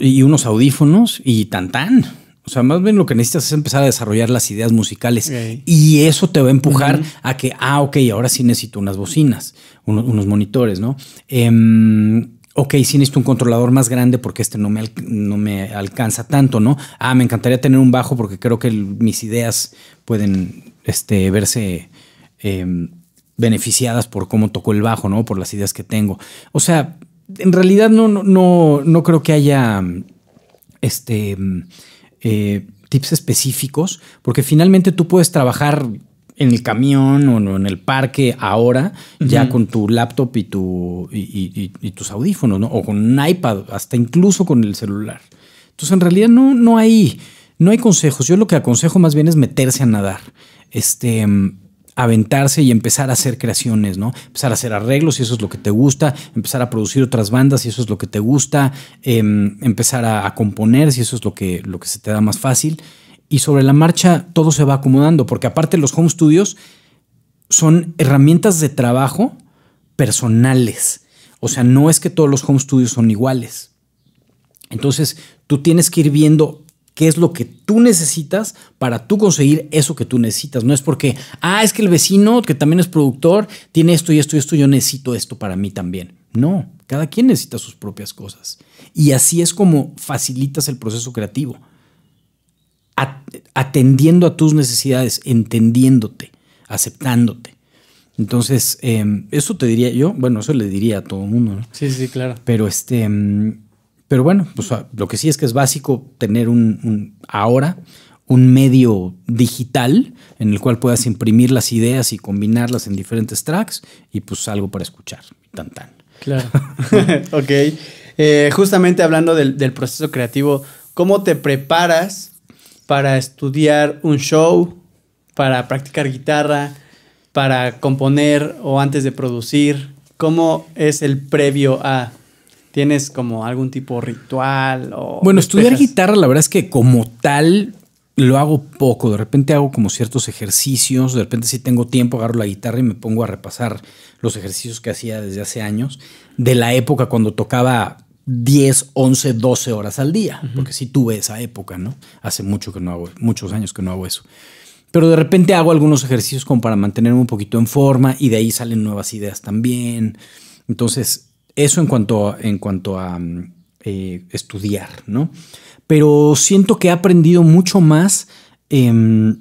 y unos audífonos y tan tan. O sea, más bien lo que necesitas es empezar a desarrollar las ideas musicales y eso te va a empujar a que, ah, ok, ahora sí necesito unas bocinas, unos, monitores, ¿no? Em, ok, si necesito un controlador más grande porque este no me, no me alcanza tanto, ¿no? Ah, me encantaría tener un bajo porque creo que mis ideas pueden este, verse em, beneficiadas por cómo tocó el bajo, ¿no? Por las ideas que tengo. O sea, en realidad no, no, no, no creo que haya este, em, eh, tips específicos, porque finalmente tú puedes trabajar en el camión o en el parque ahora, ya con tu laptop y, tu, y, tus audífonos, ¿no? o con un iPad, hasta incluso con el celular. Entonces, en realidad no, no, hay, no hay consejos. Yo lo que aconsejo más bien es meterse a nadar. Este, aventarse y empezar a hacer creaciones, ¿no? Empezar a hacer arreglos si eso es lo que te gusta, empezar a producir otras bandas si eso es lo que te gusta, em, empezar a, a, componer si eso es lo que, lo que se te da más fácil y sobre la marcha todo se va acomodando, porque aparte los home studios son herramientas de trabajo personales. O sea, no es que todos los home studios son iguales. Entonces, tú tienes que ir viendo qué es lo que tú necesitas para tú conseguir eso que tú necesitas. No es porque, ah, es que el vecino, que también es productor, tiene esto y esto y esto, yo necesito esto para mí también. No, cada quien necesita sus propias cosas. Y así es como facilitas el proceso creativo atendiendo a tus necesidades, entendiéndote, aceptándote. Entonces, em, eso te diría yo, bueno, eso le diría a todo el mundo, ¿no? Sí, sí, claro. Pero este, em, pero bueno, pues lo que sí es que es básico tener un, ahora un medio digital en el cual puedas imprimir las ideas y combinarlas en diferentes tracks y pues algo para escuchar, tan tan. Claro. ok. Eh, justamente hablando del proceso creativo, ¿cómo te preparas para estudiar un show, para practicar guitarra, para componer o antes de producir? ¿Cómo es el previo a? ¿Tienes como algún tipo ritual? bueno, estudiar guitarra, la verdad es que como tal lo hago poco. De repente hago como ciertos ejercicios. De repente, si tengo tiempo, agarro la guitarra y me pongo a repasar los ejercicios que hacía desde hace años. De la época cuando tocaba 10, 11, 12 horas al día, porque si tuve esa época, ¿no? Hace mucho que no hago, muchos años que no hago eso. Pero de repente hago algunos ejercicios como para mantenerme un poquito en forma y de ahí salen nuevas ideas también. Entonces, eso en cuanto a, en cuanto a mm, eh, estudiar, ¿no? Pero siento que he aprendido mucho más em,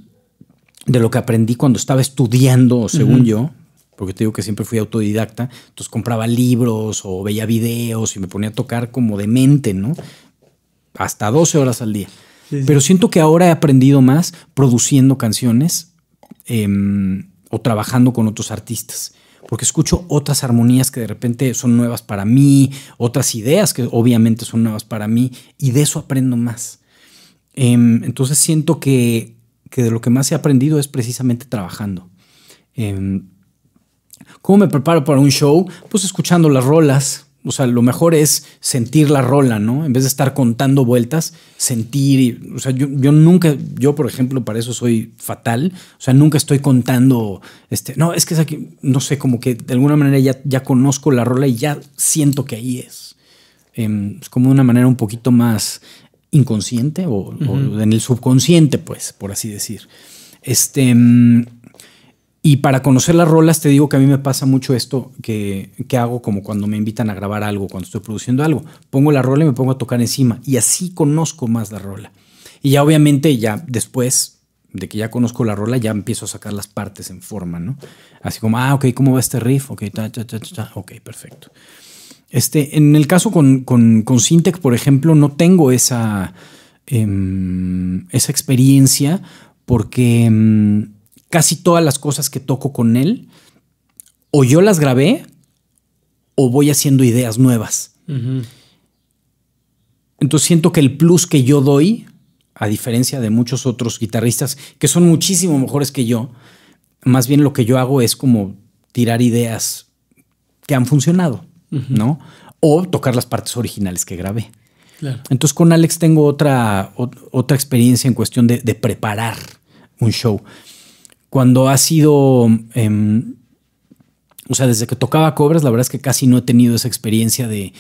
de lo que aprendí cuando estaba estudiando, según yo, porque te digo que siempre fui autodidacta, entonces compraba libros o veía videos y me ponía a tocar como de mente, ¿no? Hasta 12 horas al día. Pero siento que ahora he aprendido más produciendo canciones em, o trabajando con otros artistas porque escucho otras armonías que de repente son nuevas para mí, otras ideas que obviamente son nuevas para mí, y de eso aprendo más. Em, entonces siento que, que de lo que más he aprendido es precisamente trabajando. Em, ¿Cómo me preparo para un show? Pues escuchando las rolas. O sea, lo mejor es sentir la rola, ¿no? En vez de estar contando vueltas, sentir. o sea, yo, nunca, yo por ejemplo, para eso soy fatal. O sea, nunca estoy contando, este, no, es que es aquí, no sé, como que de alguna manera ya, ya conozco la rola y ya siento que ahí es. Em, es como de una manera un poquito más inconsciente o, o, en el subconsciente, pues, por así decir. Este, em, y para conocer las rolas, te digo que a mí me pasa mucho esto que, hago como cuando me invitan a grabar algo, cuando estoy produciendo algo. Pongo la rola y me pongo a tocar encima. Y así conozco más la rola. Y ya obviamente ya después de que ya conozco la rola, ya empiezo a sacar las partes en forma, ¿no? Así como, ah, ok, ¿cómo va este riff? Ok, ta, ta, ta, ta, ok, perfecto. Este, en el caso con, con, Syntec, por ejemplo, no tengo esa, em, esa experiencia porque... Em, casi todas las cosas que toco con él, o yo las grabé o voy haciendo ideas nuevas. Entonces siento que el plus que yo doy, a diferencia de muchos otros guitarristas que son muchísimo mejores que yo, más bien lo que yo hago es como tirar ideas que han funcionado, ¿no? O tocar las partes originales que grabé. Entonces con Alex tengo otra, otra experiencia en cuestión de preparar un show cuando ha sido... Em, o sea, desde que tocaba cobras, la verdad es que casi no he tenido esa experiencia de,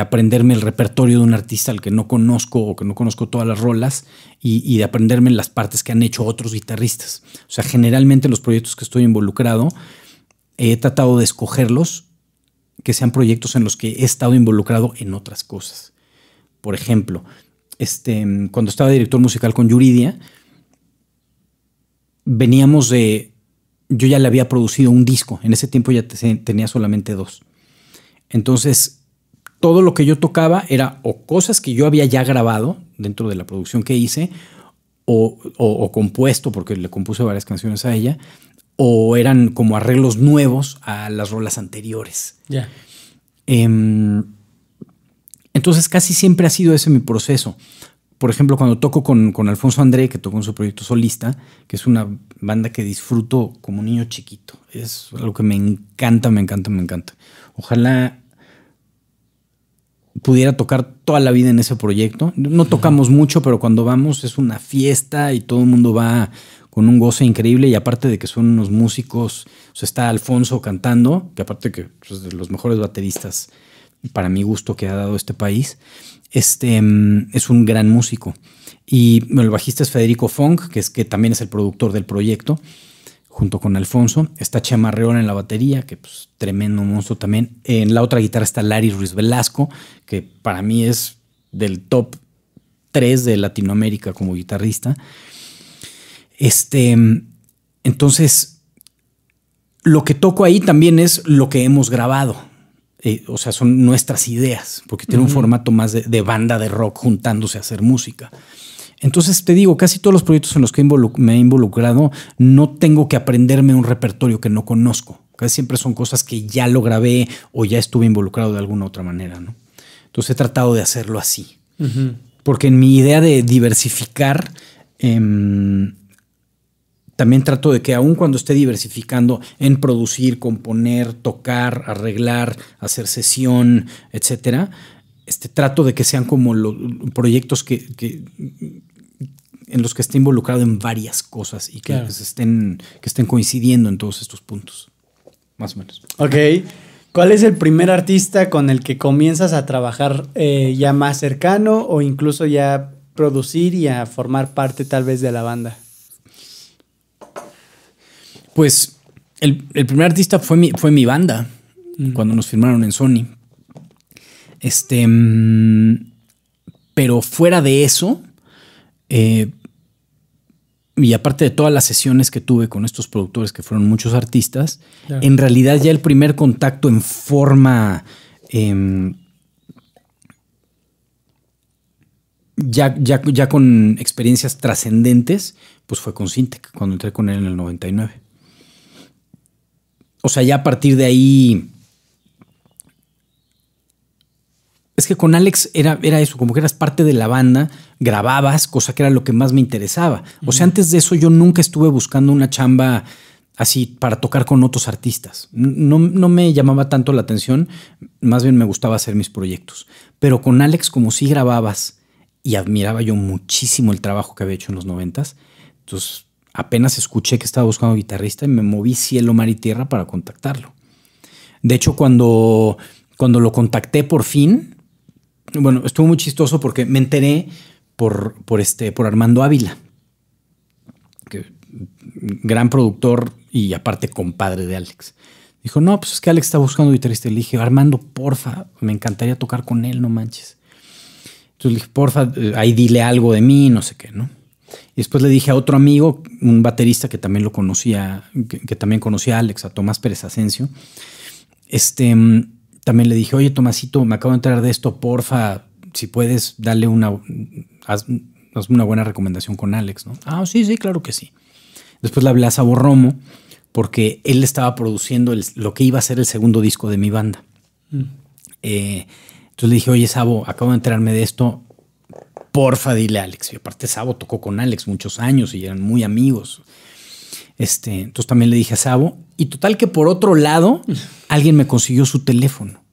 aprenderme el repertorio de un artista al que no conozco o que no conozco todas las rolas y, de aprenderme las partes que han hecho otros guitarristas. O sea, generalmente los proyectos que estoy involucrado, he tratado de escogerlos que sean proyectos en los que he estado involucrado en otras cosas. Por ejemplo, este, cuando estaba director musical con Yuridia, veníamos de, yo ya le había producido un disco, en ese tiempo ya tenía solamente dos. Entonces, todo lo que yo tocaba era o cosas que yo había ya grabado dentro de la producción que hice, o, compuesto, porque le compuse varias canciones a ella, o eran como arreglos nuevos a las rolas anteriores. Ya. Em, entonces casi siempre ha sido ese mi proceso por ejemplo, cuando toco con, Alfonso André, que tocó en su proyecto solista, que es una banda que disfruto como niño chiquito. Es algo que me encanta, me encanta, me encanta. Ojalá pudiera tocar toda la vida en ese proyecto. No tocamos mucho, pero cuando vamos es una fiesta y todo el mundo va con un goce increíble y aparte de que son unos músicos, está Alfonso cantando, que aparte que es de los mejores bateristas para mi gusto que ha dado este país, este, mm, es un gran músico. Y el bajista es Federico Fong, que, es, que también es el productor del proyecto, junto con Alfonso. Está Chema Reón en la batería, que pues tremendo monstruo también. En la otra guitarra está Larry Ruiz Velasco, que para mí es del top 3 de Latinoamérica como guitarrista. Este, entonces, lo que toco ahí también es lo que hemos grabado. Eh, o sea, son nuestras ideas, porque tiene un formato más de, banda de rock juntándose a hacer música. Entonces te digo, casi todos los proyectos en los que me he involucrado, no tengo que aprenderme un repertorio que no conozco. Casi siempre son cosas que ya lo grabé o ya estuve involucrado de alguna otra manera, ¿no? Entonces he tratado de hacerlo así. Porque en mi idea de diversificar, em, también trato de que aun cuando esté diversificando en producir, componer, tocar, arreglar, hacer sesión, etcétera, este, trato de que sean como los proyectos que, en los que esté involucrado en varias cosas y que, estén, que estén coincidiendo en todos estos puntos, más o menos. Ok. ¿Cuál es el primer artista con el que comienzas a trabajar eh, ya más cercano o incluso ya producir y a formar parte tal vez de la banda? Pues el, primer artista fue mi, fue mi banda, cuando nos firmaron en Sony. Este, mm, pero fuera de eso, eh, y aparte de todas las sesiones que tuve con estos productores, que fueron muchos artistas, en realidad ya el primer contacto en forma... Em, ya, ya, ya con experiencias trascendentes, pues fue con Cintec cuando entré con él en el 99 o sea, ya a partir de ahí... Es que con Alex era, era eso, como que eras parte de la banda, grababas, cosa que era lo que más me interesaba. O sea, antes de eso yo nunca estuve buscando una chamba así para tocar con otros artistas. No, me llamaba tanto la atención, más bien me gustaba hacer mis proyectos. Pero con Alex, como si grababas y admiraba yo muchísimo el trabajo que había hecho en los noventas, entonces apenas escuché que estaba buscando guitarrista y me moví cielo, mar y tierra para contactarlo. De hecho, cuando, cuando lo contacté por fin, bueno, estuvo muy chistoso porque me enteré por, por, este, por Armando Ávila, que, gran productor y aparte compadre de Alex. Dijo, no, pues es que Alex está buscando guitarrista. Le dije, Armando, porfa, me encantaría tocar con él, no manches. Entonces le dije, porfa, eh, ahí dile algo de mí, no sé qué, ¿no? Y después le dije a otro amigo, un baterista que también lo conocía, que, también conocía a Alex, a Tomás Pérez Asensio. Este, también le dije, oye, Tomasito, me acabo de enterar de esto, porfa, si puedes, dale una, haz, una buena recomendación con Alex, ¿no? Ah, sí, sí, claro que sí. Después le hablé a Savo Romo, porque él estaba produciendo lo que iba a ser el segundo disco de mi banda. Mm. Eh, entonces le dije, oye, Sabo, acabo de enterarme de esto, porfa, dile a Alex. Y aparte, Sabo tocó con Alex muchos años y eran muy amigos. Este, entonces también le dije a Sabo. Y total que por otro lado, alguien me consiguió su teléfono.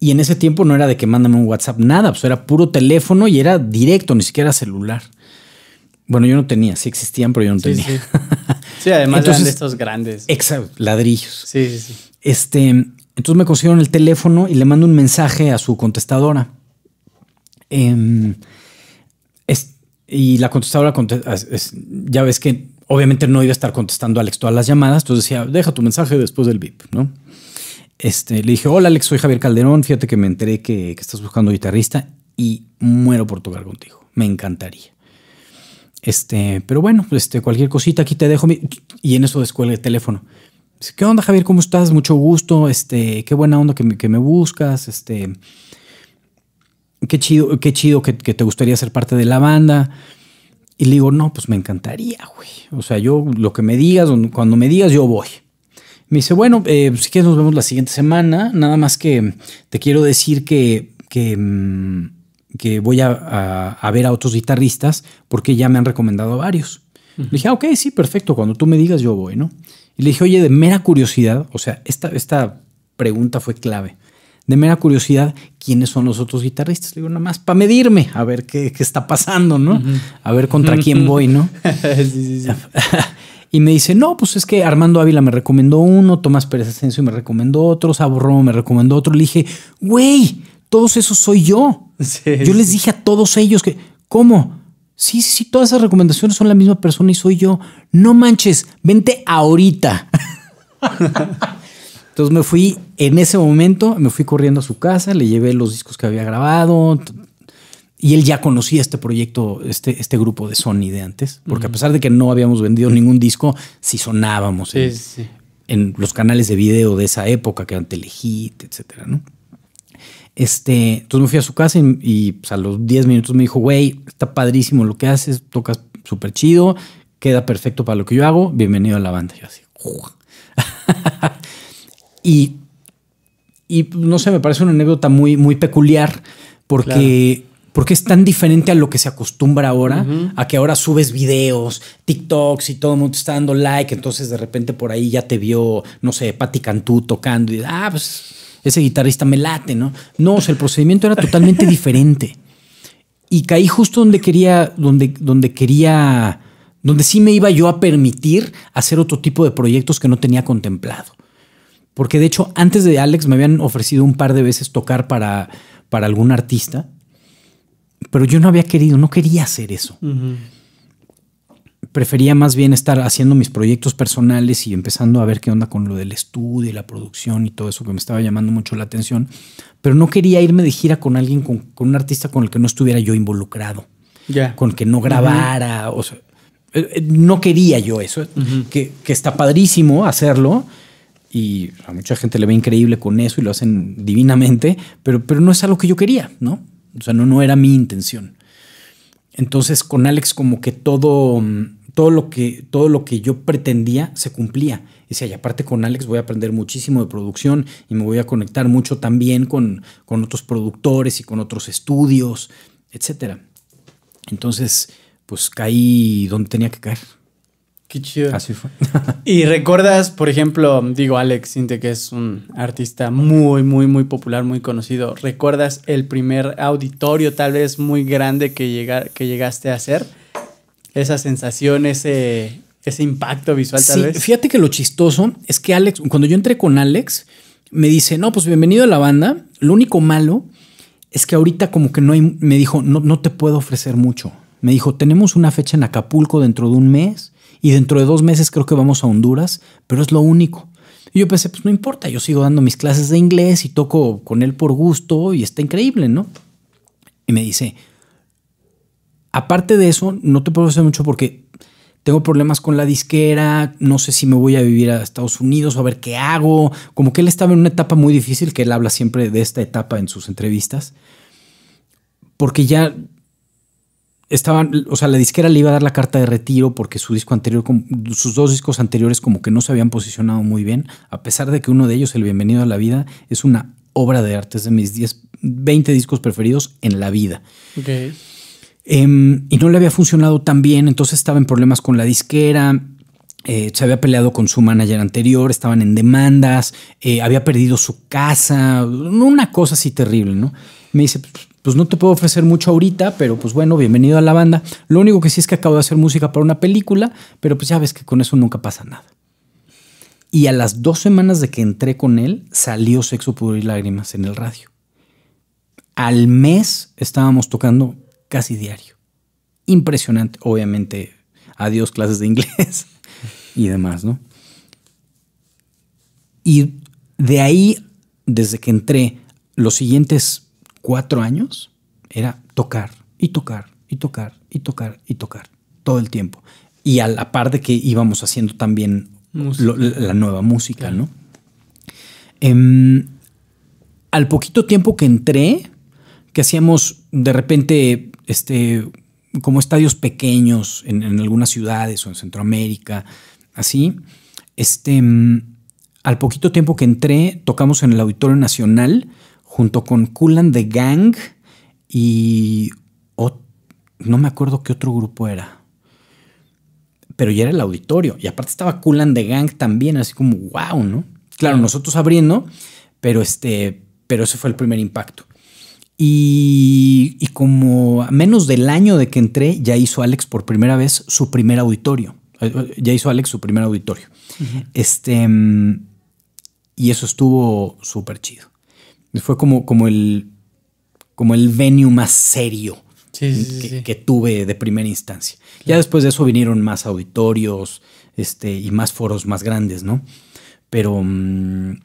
Y en ese tiempo no era de que mándame un WhatsApp, nada, pues era puro teléfono y era directo, ni siquiera celular. Bueno, yo no tenía, sí existían, pero yo no tenía. Sí, además de estos grandes. Exacto, ladrillos. Sí, sí, sí. Este, entonces me consiguieron el teléfono y le mando un mensaje a su contestadora. Eh, y la contestadora ya ves que obviamente no iba a estar contestando a Alex todas las llamadas, entonces decía, deja tu mensaje después del VIP, ¿no? Este, le dije, hola Alex, soy Javier Calderón, fíjate que me enteré que, estás buscando guitarrista y muero por tocar contigo, me encantaría. Este, pero bueno, pues, este, cualquier cosita aquí te dejo y en eso descuelga el teléfono. ¿Qué onda Javier? ¿Cómo estás? Mucho gusto, este, qué buena onda que que me buscas, este qué chido, qué chido que, te gustaría ser parte de la banda. Y le digo, no, pues me encantaría, güey. O sea, yo lo que me digas, cuando me digas, yo voy. Me dice, bueno, eh, pues, si quieres nos vemos la siguiente semana. Nada más que te quiero decir que, que, mm, que voy a, ver a otros guitarristas porque ya me han recomendado varios. Le dije, ah, ok, sí, perfecto. Cuando tú me digas, yo voy, ¿no? Y le dije, oye, de mera curiosidad, o sea, esta, esta pregunta fue clave de mera curiosidad, quiénes son los otros guitarristas. Le digo, nada más para medirme, a ver qué, está pasando, ¿no? A ver contra quién voy, ¿no? y me dice, no, pues es que Armando Ávila me recomendó uno, Tomás Pérez Asensio me recomendó otro, Sabo me recomendó otro. Le dije, güey, todos esos soy yo. yo les dije a todos ellos que, ¿cómo? Sí, sí, sí, todas esas recomendaciones son la misma persona y soy yo. No manches, vente ahorita. Entonces me fui, en ese momento, me fui corriendo a su casa, le llevé los discos que había grabado, y él ya conocía este proyecto, este, este grupo de Sony de antes, porque a pesar de que no habíamos vendido ningún disco, sí sonábamos en, los canales de video de esa época, que eran Telehit, etcétera, ¿no? Este, entonces me fui a su casa y, pues, a los 10 minutos me dijo, güey, está padrísimo lo que haces, tocas súper chido, queda perfecto para lo que yo hago, bienvenido a la banda. Yo así, Y, no sé, me parece una anécdota muy, muy peculiar porque... porque es tan diferente a lo que se acostumbra ahora, a que ahora subes videos, TikToks y todo el mundo está dando like, entonces de repente por ahí ya te vio, no sé, Patti Cantú tocando y, ah, pues, ese guitarrista me late, ¿no? No, o sea, el procedimiento era totalmente diferente. Y caí justo donde quería, donde, donde quería, donde sí me iba yo a permitir hacer otro tipo de proyectos que no tenía contemplado. Porque de hecho, antes de Alex me habían ofrecido un par de veces tocar para, para algún artista, pero yo no había querido, no quería hacer eso. Prefería más bien estar haciendo mis proyectos personales y empezando a ver qué onda con lo del estudio y la producción y todo eso que me estaba llamando mucho la atención, pero no quería irme de gira con alguien, con, un artista con el que no estuviera yo involucrado, ya con el que no grabara, o eh, eh, no quería yo eso, que, que, está padrísimo hacerlo, y a mucha gente le ve increíble con eso y lo hacen divinamente, pero, pero no es algo que yo quería, ¿no? O sea, no, no era mi intención. Entonces con Alex como que todo, mm, todo, lo que todo lo que yo pretendía se cumplía. Dice, y aparte con Alex voy a aprender muchísimo de producción y me voy a conectar mucho también con, con otros productores y con otros estudios, etc. Entonces, pues caí donde tenía que caer. Qué chido. Así fue. y recuerdas, por ejemplo, digo, Alex Sinte, que es un artista muy, muy, muy popular, muy conocido. ¿Recuerdas el primer auditorio, tal vez muy grande, que, que llegaste a hacer? Esa sensación, ese, impacto visual, tal Fíjate que lo chistoso es que Alex, cuando yo entré con Alex, me dice: No, pues bienvenido a la banda. Lo único malo es que ahorita, como que no hay, me dijo: No, no te puedo ofrecer mucho. Me dijo: Tenemos una fecha en Acapulco dentro de un mes y dentro de dos meses creo que vamos a Honduras, pero es lo único. Y yo pensé, pues no importa, yo sigo dando mis clases de inglés y toco con él por gusto y está increíble, ¿no? Y me dice, aparte de eso, no te puedo hacer mucho porque tengo problemas con la disquera, no sé si me voy a vivir a Estados Unidos o a ver qué hago. Como que él estaba en una etapa muy difícil, que él habla siempre de esta etapa en sus entrevistas, porque ya estaban, o sea, la disquera le iba a dar la carta de retiro porque su disco anterior, sus dos discos anteriores como que no se habían posicionado muy bien, a pesar de que uno de ellos, El Bienvenido a la Vida, es una obra de arte, es de mis 10, 20 discos preferidos en la vida. Okay. Em, y no le había funcionado tan bien, entonces estaba en problemas con la disquera, eh, se había peleado con su manager anterior, estaban en demandas, eh, había perdido su casa, una cosa así terrible, ¿no? Me dice, pues, pues no te puedo ofrecer mucho ahorita, pero pues bueno, bienvenido a la banda. Lo único que sí es que acabo de hacer música para una película, pero pues ya ves que con eso nunca pasa nada. Y a las dos semanas de que entré con él, salió Sexo, Pudor y Lágrimas en el radio. Al mes estábamos tocando casi diario. Impresionante. Obviamente, adiós clases de inglés y demás, ¿no? Y de ahí, desde que entré, los siguientes cuatro años era tocar y tocar y tocar y tocar y tocar todo el tiempo. Y a la par de que íbamos haciendo también la nueva música, ¿no? Em, al poquito tiempo que entré, que hacíamos de repente este, como estadios pequeños en, en algunas ciudades o en Centroamérica, así, este, em, al poquito tiempo que entré, tocamos en el Auditorio Nacional junto con Kulan the Gang y no me acuerdo qué otro grupo era. Pero ya era el auditorio. Y aparte estaba Kulan the Gang también, así como wow, ¿no? Claro, nosotros abriendo, pero este, pero ese fue el primer impacto. Y, como a menos del año de que entré, ya hizo Alex por primera vez su primer auditorio. Eh, eh, ya hizo Alex su primer auditorio. Este. Y eso estuvo súper chido. Fue como, como, el, como el venue más serio que, tuve de primera instancia. Ya después de eso vinieron más auditorios este, y más foros más grandes, ¿no? Pero, mm,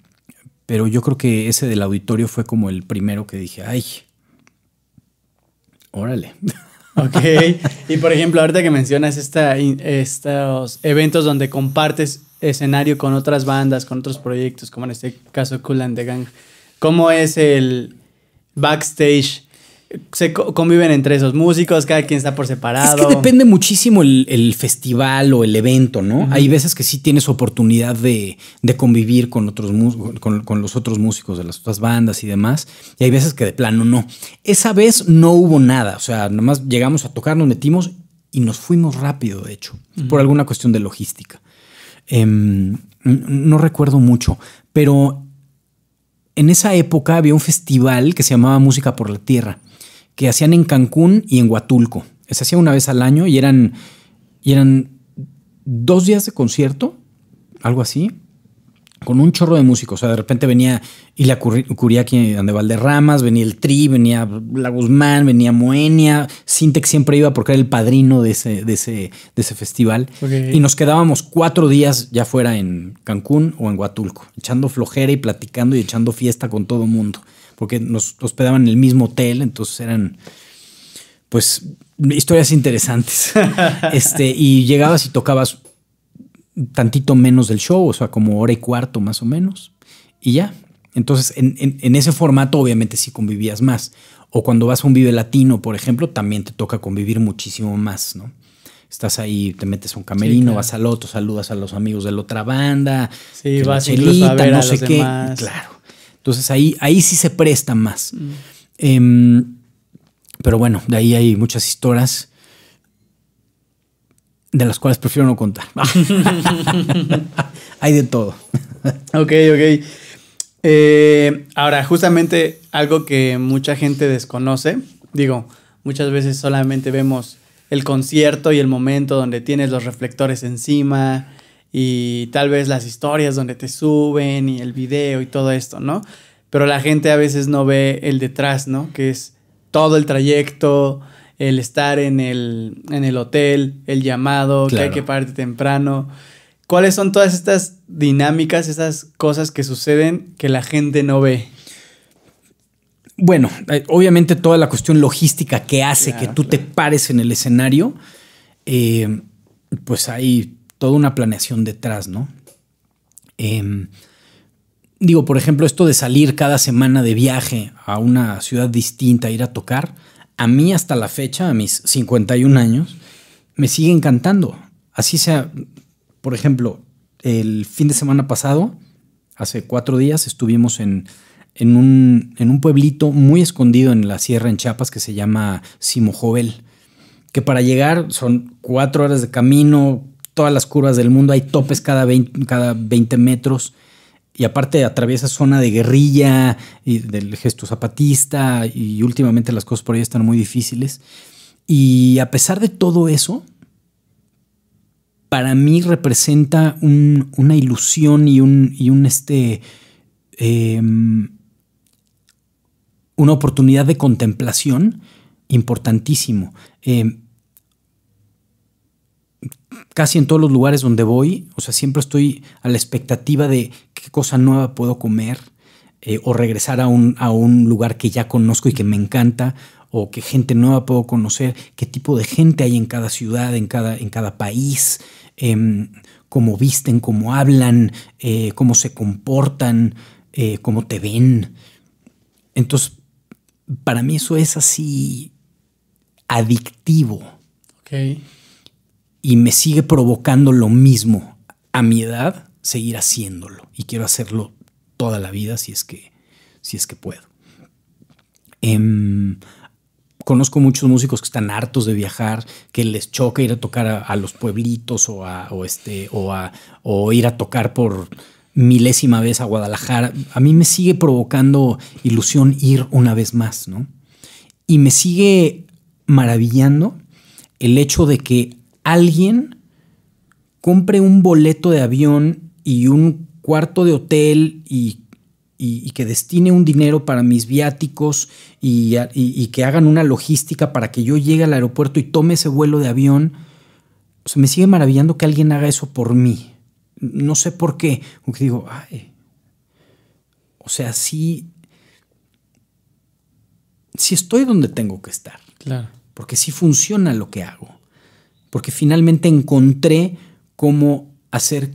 pero yo creo que ese del auditorio fue como el primero que dije, ay, órale. Ok, y por ejemplo, ahorita que mencionas estos eventos donde compartes escenario con otras bandas, con otros proyectos, como en este caso Cool and the Gang, cómo es el backstage. Se conviven entre esos músicos, cada quien está por separado. Es que depende muchísimo el, festival o el evento, ¿no? Hay veces que sí tienes oportunidad de, convivir con otros con, con, los otros músicos de las otras bandas y demás, y hay veces que de plano no. Esa vez no hubo nada, o sea, nomás llegamos a tocar, nos metimos y nos fuimos rápido, de hecho, por alguna cuestión de logística. Em, no recuerdo mucho, pero en esa época había un festival que se llamaba Música por la Tierra, que hacían en Cancún y en Huatulco. Se hacía una vez al año y eran, y eran dos días de concierto, algo así, con un chorro de músicos. O sea, de repente venía Ila aquí de Valderramas, venía el Tri, venía La Guzmán, venía Moenia. Sintex siempre iba porque era el padrino de ese, de ese, de ese festival. Y nos quedábamos cuatro días ya fuera en Cancún o en Huatulco, echando flojera y platicando y echando fiesta con todo mundo. Porque nos hospedaban en el mismo hotel, entonces eran pues historias interesantes. este, y llegabas y tocabas tantito menos del show, o sea, como hora y cuarto más o menos. Y ya. Entonces, en, ese formato obviamente sí convivías más. O cuando vas a un Vive Latino, por ejemplo, también te toca convivir muchísimo más, ¿no? Estás ahí, te metes a un camerino, vas al otro, saludas a los amigos de la otra banda. no sé qué. Claro. Entonces ahí, ahí sí se presta más. Mm. Em, pero bueno, de ahí hay muchas historias de las cuales prefiero no contar. Hay de todo. ok, ok. Eh, ahora, justamente algo que mucha gente desconoce, digo, muchas veces solamente vemos el concierto y el momento donde tienes los reflectores encima y tal vez las historias donde te suben y el video y todo esto, ¿no? Pero la gente a veces no ve el detrás, ¿no? Que es todo el trayecto, el estar en el, hotel, el llamado, que hay que pararte temprano. ¿Cuáles son todas estas dinámicas, estas cosas que suceden que la gente no ve? Bueno, eh, obviamente toda la cuestión logística que hace que tú te pares en el escenario, eh, pues hay toda una planeación detrás, ¿no? Em, digo, por ejemplo, esto de salir cada semana de viaje a una ciudad distinta, ir a tocar, a mí hasta la fecha, a mis 51 años, me sigue encantando. Así sea, por ejemplo, el fin de semana pasado, hace cuatro días, estuvimos en, un, en un pueblito muy escondido en la sierra en Chiapas que se llama Simojovel, que para llegar son cuatro horas de camino, todas las curvas del mundo, hay topes cada cada 20 metros y aparte atraviesa zona de guerrilla y del gesto zapatista y últimamente las cosas por ahí están muy difíciles. Y a pesar de todo eso, para mí representa un, una ilusión y un, y un este, em, una oportunidad de contemplación importantísimo. Em, casi en todos los lugares donde voy, o sea, siempre estoy a la expectativa de qué cosa nueva puedo comer eh, o regresar a un, a un lugar que ya conozco y que me encanta o qué gente nueva puedo conocer, qué tipo de gente hay en cada ciudad, en cada, en cada país, em, cómo visten, cómo hablan, eh, cómo se comportan, eh, cómo te ven. Entonces, para mí eso es así adictivo y me sigue provocando lo mismo a mi edad, seguir haciéndolo. Y quiero hacerlo toda la vida si es que, si es que puedo. Em, conozco muchos músicos que están hartos de viajar, que les choca ir a tocar a, los pueblitos o, a, este, o ir a tocar por milésima vez a Guadalajara. A mí me sigue provocando ilusión ir una vez más, ¿no? Y me sigue maravillando el hecho de que alguien compre un boleto de avión y un cuarto de hotel y, que destine un dinero para mis viáticos y, que hagan una logística para que yo llegue al aeropuerto y tome ese vuelo de avión. Se me sigue maravillando que alguien haga eso por mí. No sé por qué. Aunque digo, ay. O sea, sí. Si estoy donde tengo que estar. Claro. Porque sí funciona lo que hago porque finalmente encontré cómo hacer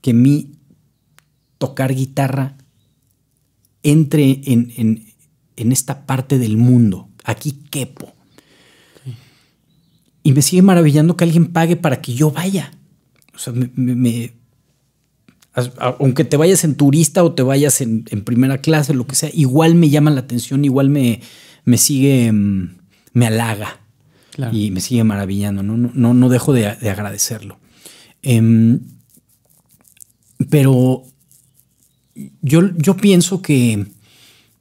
que mi tocar guitarra entre en, esta parte del mundo, aquí quepo. Y me sigue maravillando que alguien pague para que yo vaya. O sea, me, aunque te vayas en turista o te vayas en, en, primera clase, lo que sea, igual me llama la atención, igual me, me sigue, mm, me halaga. Y me sigue maravillando, no, no, no, no dejo de, agradecerlo. Em, pero yo, yo pienso que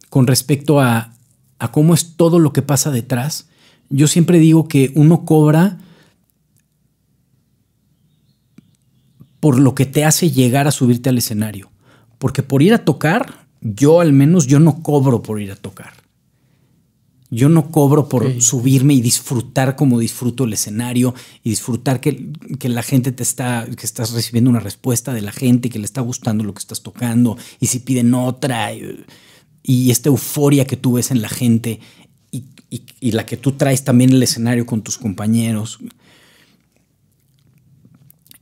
con respecto a, a cómo es todo lo que pasa detrás, yo siempre digo que uno cobra por lo que te hace llegar a subirte al escenario. Porque por ir a tocar, yo al menos, yo no cobro por ir a tocar. Yo no cobro por subirme y disfrutar como disfruto el escenario y disfrutar que, la gente te está, que estás recibiendo una respuesta de la gente, y que le está gustando lo que estás tocando y si piden otra y, esta euforia que tú ves en la gente y, la que tú traes también en el escenario con tus compañeros.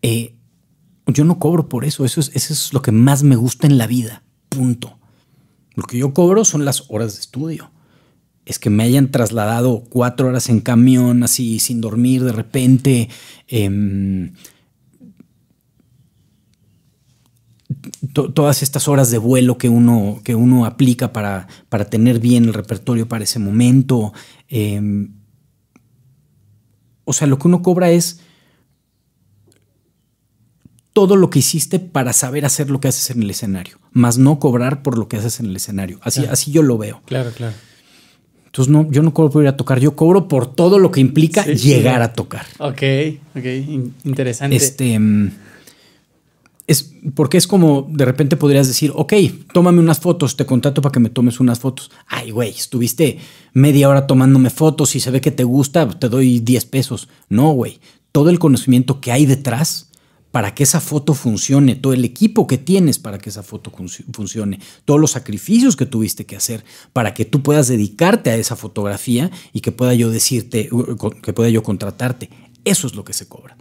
Eh, yo no cobro por eso, eso es lo que más me gusta en la vida, punto. Lo que yo cobro son las horas de estudio es que me hayan trasladado cuatro horas en camión, así sin dormir de repente. Em, todas estas horas de vuelo que uno, que uno aplica para, para tener bien el repertorio para ese momento. Em, o sea, lo que uno cobra es todo lo que hiciste para saber hacer lo que haces en el escenario, más no cobrar por lo que haces en el escenario. Así, así yo lo veo. Claro, claro. Entonces, no, yo no cobro por ir a tocar, yo cobro por todo lo que implica llegar a tocar. Ok, ok, interesante. Este. Mm, es porque es como de repente podrías decir, ok, tómame unas fotos, te contrato para que me tomes unas fotos. Ay, güey, estuviste media hora tomándome fotos y se ve que te gusta, te doy 10 pesos. No, güey, todo el conocimiento que hay detrás para que esa foto funcione, todo el equipo que tienes para que esa foto funcione, todos los sacrificios que tuviste que hacer para que tú puedas dedicarte a esa fotografía y que pueda yo decirte, que pueda yo contratarte. Eso es lo que se cobra.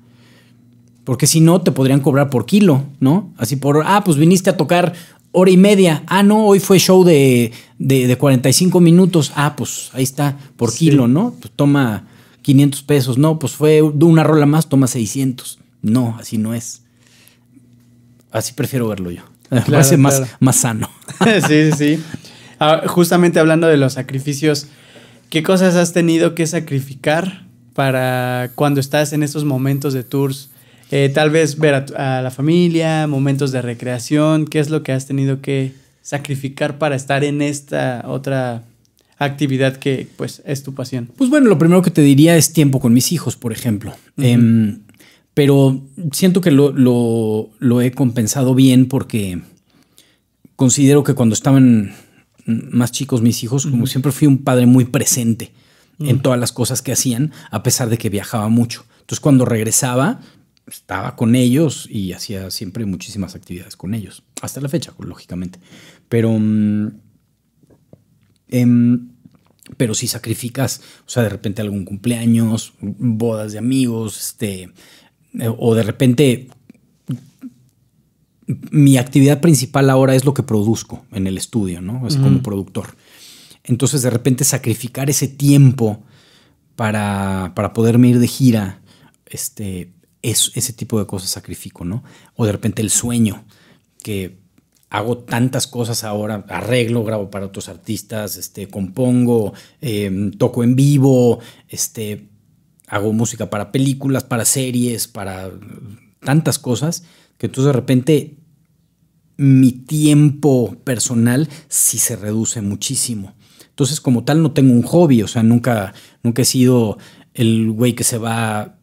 Porque si no, te podrían cobrar por kilo, ¿no? Así por, ah, pues viniste a tocar hora y media. Ah, no, hoy fue show de, 45 minutos. Ah, pues ahí está, por kilo, ¿no? Pues toma 500 pesos. No, pues fue una rola más, toma 600 no, así no es. Así prefiero verlo yo. Me Más, sano. sí, sí, sí. Ah, justamente hablando de los sacrificios, ¿qué cosas has tenido que sacrificar para cuando estás en esos momentos de tours? Eh, tal vez ver a, la familia, momentos de recreación, ¿qué es lo que has tenido que sacrificar para estar en esta otra actividad que pues es tu pasión? Pues bueno, lo primero que te diría es tiempo con mis hijos, por ejemplo. Pero siento que lo, he compensado bien porque considero que cuando estaban más chicos mis hijos, como siempre fui un padre muy presente en todas las cosas que hacían, a pesar de que viajaba mucho. Entonces cuando regresaba, estaba con ellos y hacía siempre muchísimas actividades con ellos, hasta la fecha, lógicamente. Pero, mm, em, pero si sacrificas, o sea, de repente algún cumpleaños, bodas de amigos, este, eh, o de repente mi actividad principal ahora es lo que produzco en el estudio, ¿no? Es como productor. Entonces de repente sacrificar ese tiempo para, para poderme ir de gira, este, es, ese tipo de cosas sacrifico, ¿no? O de repente el sueño, que hago tantas cosas ahora, arreglo, grabo para otros artistas, este, compongo, em, toco en vivo, este, hago música para películas, para series, para tantas cosas, que entonces de repente mi tiempo personal sí se reduce muchísimo. Entonces, como tal, no tengo un hobby, o sea, nunca, nunca he sido el güey que se va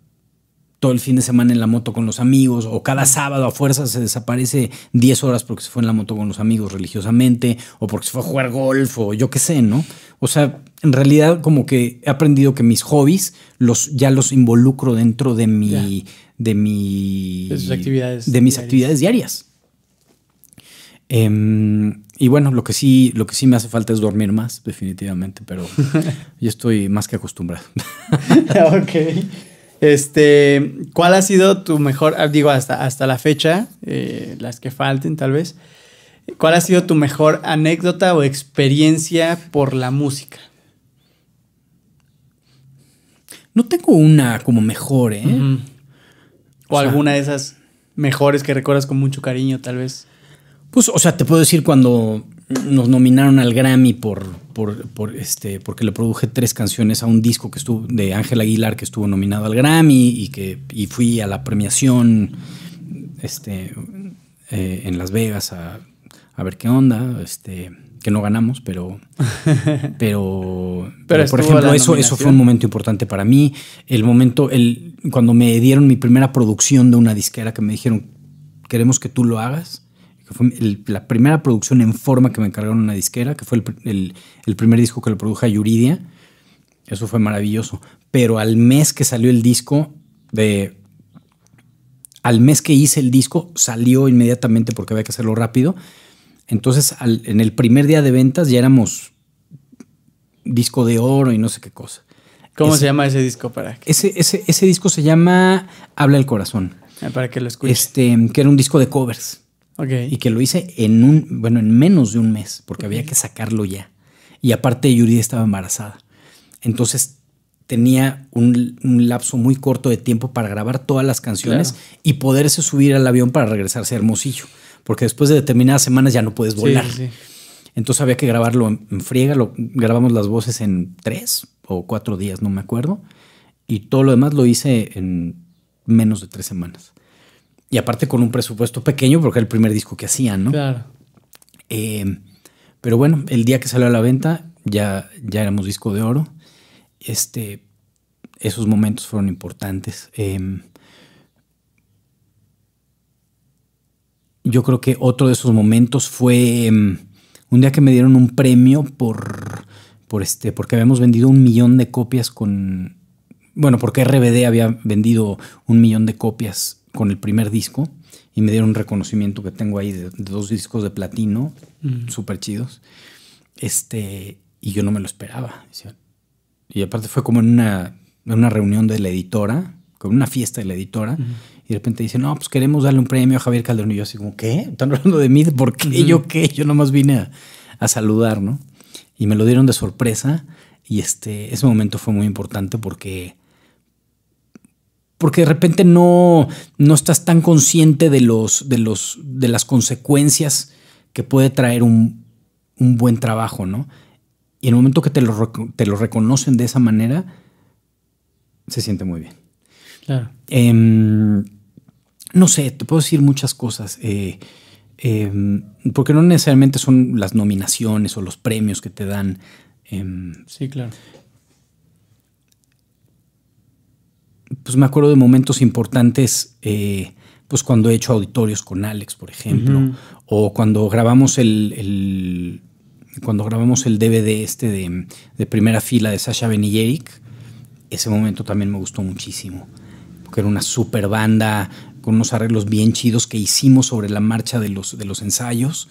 todo el fin de semana en la moto con los amigos, o cada sábado a fuerza se desaparece 10 horas porque se fue en la moto con los amigos religiosamente, o porque se fue a jugar golf, o yo qué sé, ¿no? O sea, en realidad como que he aprendido que mis hobbies los, ya los involucro dentro de mi... De, mi, de, sus actividades de mis actividades diarias. Em, y bueno, lo que sí, lo que sí me hace falta es dormir más, definitivamente, pero yo estoy más que acostumbrado. ok. Este, ¿cuál ha sido tu mejor, ah, digo, hasta, hasta la fecha, eh, las que falten tal vez, ¿cuál ha sido tu mejor anécdota o experiencia por la música? No tengo una como mejor, ¿eh? O, alguna de esas mejores que recuerdas con mucho cariño, tal vez. Pues, o sea, te puedo decir cuando nos nominaron al Grammy por por, este, porque le produje tres canciones a un disco que estuvo de Ángel Aguilar que estuvo nominado al Grammy y que fui a la premiación este, eh, en Las Vegas a, ver qué onda, este, que no ganamos, pero, pero, pero por ejemplo, eso, eso fue un momento importante para mí. El momento, el, cuando me dieron mi primera producción de una disquera que me dijeron, queremos que tú lo hagas que fue la primera producción en forma que me encargaron una disquera, que fue el, primer disco que lo produjo a Yuridia. Eso fue maravilloso. Pero al mes que salió el disco, de. Al mes que hice el disco, salió inmediatamente porque había que hacerlo rápido. Entonces, en el primer día de ventas ya éramos disco de oro y no sé qué cosa. ¿Cómo se llama ese disco para ese, ese, disco se llama Habla el Corazón. Ah, para que lo escuches. Este, que era un disco de covers. Y que lo hice en un, bueno, en menos de un mes, porque había que sacarlo ya. Y aparte Yuri estaba embarazada. Entonces tenía un, lapso muy corto de tiempo para grabar todas las canciones y poderse subir al avión para regresarse a Hermosillo, porque después de determinadas semanas ya no puedes volar. Entonces había que grabarlo en, friega, lo, grabamos las voces en tres o cuatro días, no me acuerdo, y todo lo demás lo hice en menos de tres semanas y aparte con un presupuesto pequeño porque era el primer disco que hacían, ¿no? Claro. Eh, pero bueno, el día que salió a la venta ya, éramos disco de oro. Este, esos momentos fueron importantes. Em, yo creo que otro de esos momentos fue em, un día que me dieron un premio por, por este, porque habíamos vendido un millón de copias con, bueno, porque RBD había vendido un millón de copias con el primer disco y me dieron un reconocimiento que tengo ahí de, dos discos de platino, súper chidos. Este, y yo no me lo esperaba. Y aparte fue como en una, reunión de la editora, con una fiesta de la editora, y de repente dice no, pues queremos darle un premio a Javier Calderón. Y yo así como, ¿qué? ¿Están hablando de mí? ¿Por qué? ¿Yo qué? Yo nomás vine a, a, saludar, ¿no? Y me lo dieron de sorpresa. Y este, ese momento fue muy importante porque porque de repente no, no estás tan consciente de, los, de, los, de las consecuencias que puede traer un, buen trabajo, ¿no? Y en el momento que te lo, te lo reconocen de esa manera, se siente muy bien. Claro. Em, no sé, te puedo decir muchas cosas, eh, em, porque no necesariamente son las nominaciones o los premios que te dan. Em, sí, claro. pues me acuerdo de momentos importantes, eh, pues cuando he hecho auditorios con Alex, por ejemplo, o cuando grabamos el, cuando grabamos el DVD este de, primera fila de Sasha Benilleric, ese momento también me gustó muchísimo, porque era una super banda con unos arreglos bien chidos que hicimos sobre la marcha de los, de los ensayos,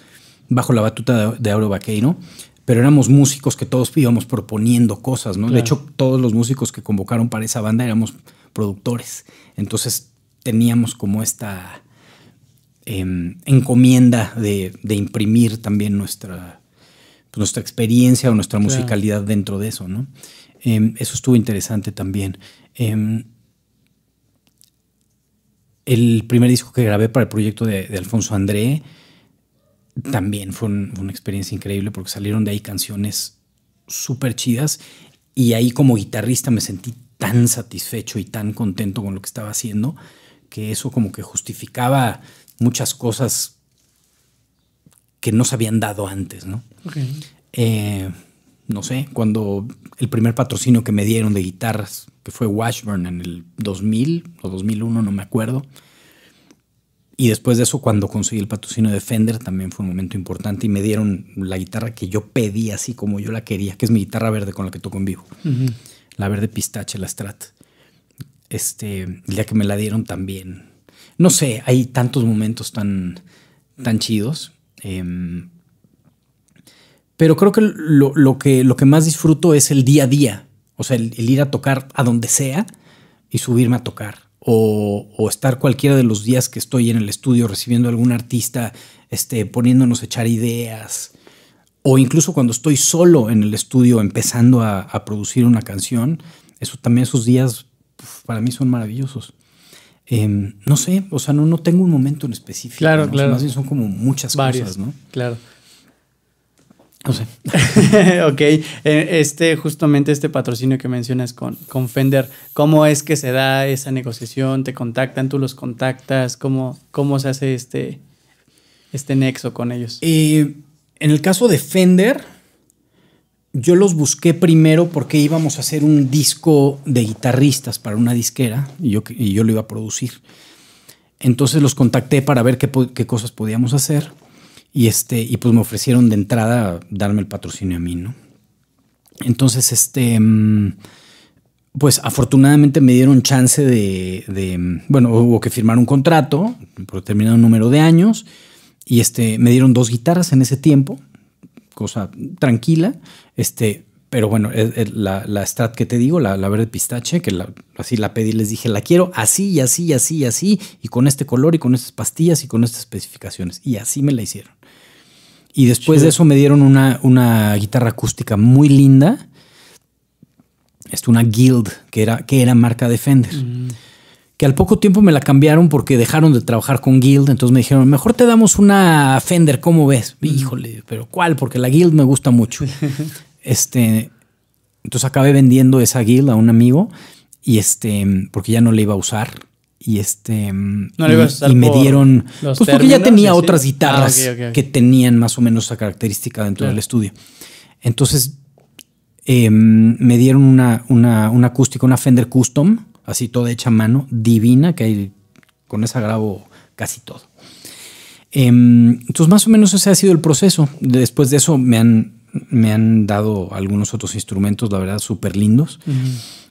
bajo la batuta de, de Auro Vaqueiro pero éramos músicos que todos íbamos proponiendo cosas, ¿no? De hecho, todos los músicos que convocaron para esa banda éramos productores. Entonces teníamos como esta em, encomienda de, imprimir también nuestra, pues, nuestra experiencia o nuestra musicalidad dentro de eso, ¿no? Em, eso estuvo interesante también. Em, el primer disco que grabé para el proyecto de, Alfonso André también fue, una experiencia increíble porque salieron de ahí canciones súper chidas y ahí como guitarrista me sentí tan satisfecho y tan contento con lo que estaba haciendo, que eso como que justificaba muchas cosas que no se habían dado antes, ¿no? Eh, no sé, cuando el primer patrocinio que me dieron de guitarras, que fue Washburn en el 2000 o 2001, no me acuerdo. Y después de eso, cuando conseguí el patrocinio de Fender, también fue un momento importante y me dieron la guitarra que yo pedí, así como yo la quería, que es mi guitarra verde con la que toco en vivo la verde pistache, la Strat. Este, ya que me la dieron también. No sé, hay tantos momentos tan, tan chidos. Em, pero creo que lo, que lo que más disfruto es el día a día. O sea, el, ir a tocar a donde sea y subirme a tocar. O, estar cualquiera de los días que estoy en el estudio recibiendo a algún artista, este, poniéndonos a echar ideas, o incluso cuando estoy solo en el estudio empezando a, producir una canción, eso también esos días para mí son maravillosos. Em, no sé, o sea, no, no tengo un momento en específico. Claro, claro. son como muchas cosas, ¿no? Claro. No sé. ok, eh, este, justamente este patrocinio que mencionas con, con Fender, ¿cómo es que se da esa negociación? ¿Te contactan? ¿Tú los contactas? ¿Cómo, cómo se hace este, este nexo con ellos? Eh, en el caso de Fender, yo los busqué primero porque íbamos a hacer un disco de guitarristas para una disquera y yo, yo lo iba a producir. Entonces los contacté para ver qué, cosas podíamos hacer y, este, y pues me ofrecieron de entrada darme el patrocinio a mí, ¿no? Entonces, este, mm, pues afortunadamente me dieron chance de, de mm, bueno, hubo que firmar un contrato por determinado número de años y este, me dieron dos guitarras en ese tiempo, cosa tranquila, este, pero bueno, la, la Strat que te digo, la, verde pistache, que así la pedí, les dije, la quiero así y así y así y así, y con este color y con estas pastillas y con estas especificaciones, y así me la hicieron. Y después de eso me dieron una, una guitarra acústica muy linda, esto, una Guild, que era, que era marca defender mm que al poco tiempo me la cambiaron porque dejaron de trabajar con Guild, entonces me dijeron, mejor te damos una Fender, ¿cómo ves? Híjole, pero ¿cuál? Porque la Guild me gusta mucho. Este, entonces acabé vendiendo esa Guild a un amigo y este, porque ya no la iba a usar. Y este, no le iba a usar y me dieron, pues porque ya tenía otras ah, guitarras que tenían más o menos esa característica dentro del estudio. Entonces em, me dieron una acústica, una Fender Custom así toda hecha a mano, divina, que hay, con esa grabo casi todo. Em, entonces, más o menos ese ha sido el proceso. Después de eso me han, me han dado algunos otros instrumentos, la verdad, súper lindos.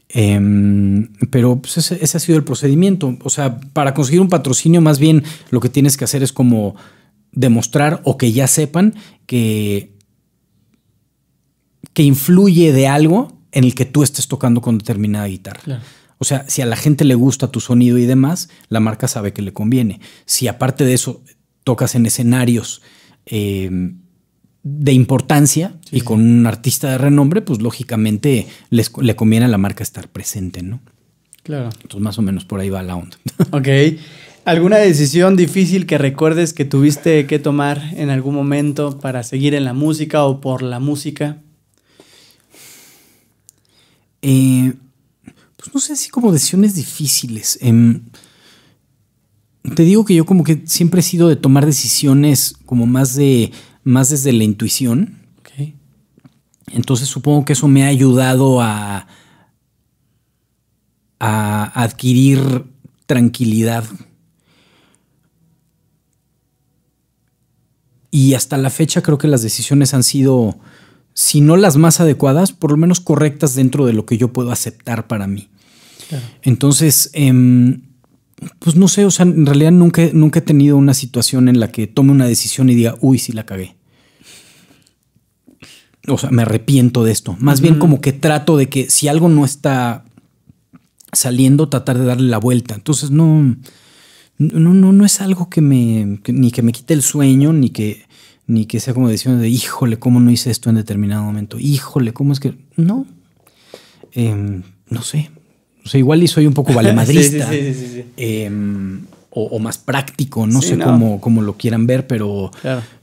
Em, pero pues, ese, ha sido el procedimiento. O sea, para conseguir un patrocinio, más bien lo que tienes que hacer es como demostrar o que ya sepan que, que influye de algo en el que tú estés tocando con determinada guitarra. O sea, si a la gente le gusta tu sonido y demás, la marca sabe que le conviene. Si aparte de eso tocas en escenarios em, de importancia y con un artista de renombre, pues lógicamente le conviene a la marca estar presente, ¿no? Claro. Entonces más o menos por ahí va la onda. Ok. ¿Alguna decisión difícil que recuerdes que tuviste que tomar en algún momento para seguir en la música o por la música? Eh, pues no sé si como decisiones difíciles. Em, te digo que yo como que siempre he sido de tomar decisiones como más de más desde la intuición. Entonces supongo que eso me ha ayudado a, a adquirir tranquilidad. Y hasta la fecha creo que las decisiones han sido si no las más adecuadas, por lo menos correctas dentro de lo que yo puedo aceptar para mí. Entonces, em, pues no sé, o sea, en realidad nunca, nunca he tenido una situación en la que tome una decisión y diga, uy, sí la cagué. O sea, me arrepiento de esto. Más bien como que trato de que si algo no está saliendo, tratar de darle la vuelta. Entonces, no, no, no, es algo que me, ni que me quite el sueño, ni que ni que sea como decisión de, híjole, ¿cómo no hice esto en determinado momento? Híjole, ¿cómo es que...? No, em, no sé. O sea, igual y soy un poco valemadrista. Em, o, más práctico, no sé Cómo, lo quieran ver, pero...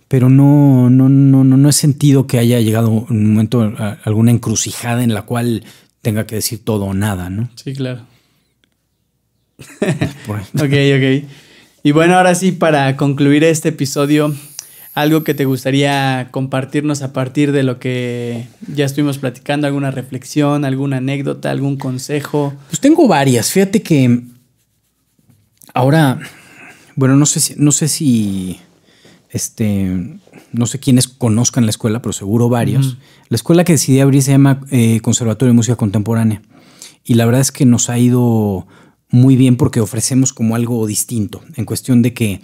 Pero no, no, no, no, no he sentido que haya llegado un momento, alguna encrucijada en la cual tenga que decir todo o nada, ¿no? Sí, claro. ok, ok. Y bueno, ahora sí, para concluir este episodio, algo que te gustaría compartirnos a partir de lo que ya estuvimos platicando, alguna reflexión, alguna anécdota, algún consejo. Pues tengo varias. Fíjate que ahora, bueno, no sé si, no sé si, este, no sé quiénes conozcan la escuela, pero seguro varios. La escuela que decidí abrir se llama eh, Conservatorio de Música Contemporánea y la verdad es que nos ha ido muy bien porque ofrecemos como algo distinto en cuestión de que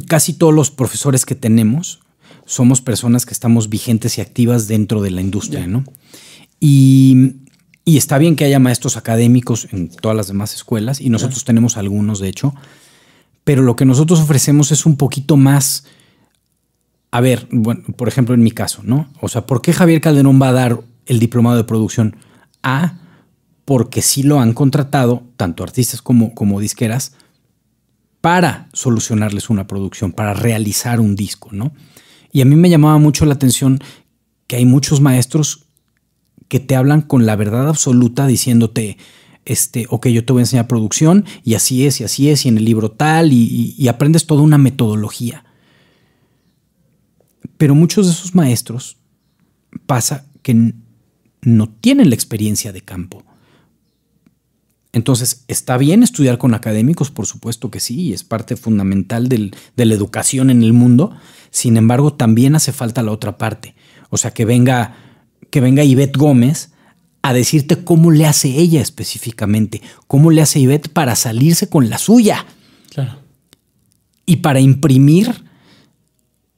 casi todos los profesores que tenemos somos personas que estamos vigentes y activas dentro de la industria, ¿no? Y, está bien que haya maestros académicos en todas las demás escuelas, y nosotros tenemos algunos, de hecho, pero lo que nosotros ofrecemos es un poquito más... A ver, bueno, por ejemplo, en mi caso, ¿no? O sea, ¿por qué Javier Calderón va a dar el diplomado de producción? A, porque sí lo han contratado, tanto artistas como, como disqueras, para solucionarles una producción, para realizar un disco, ¿no? Y a mí me llamaba mucho la atención que hay muchos maestros que te hablan con la verdad absoluta diciéndote, este, ok, yo te voy a enseñar producción y así es, y así es, y en el libro tal, y aprendes toda una metodología. Pero muchos de esos maestros pasa que no tienen la experiencia de campo. Entonces, ¿está bien estudiar con académicos? Por supuesto que sí, es parte fundamental de la educación en el mundo. Sin embargo, también hace falta la otra parte. O sea, que venga, que venga Ivette Gómez a decirte cómo le hace ella específicamente, cómo le hace Ivette para salirse con la suya. Y para imprimir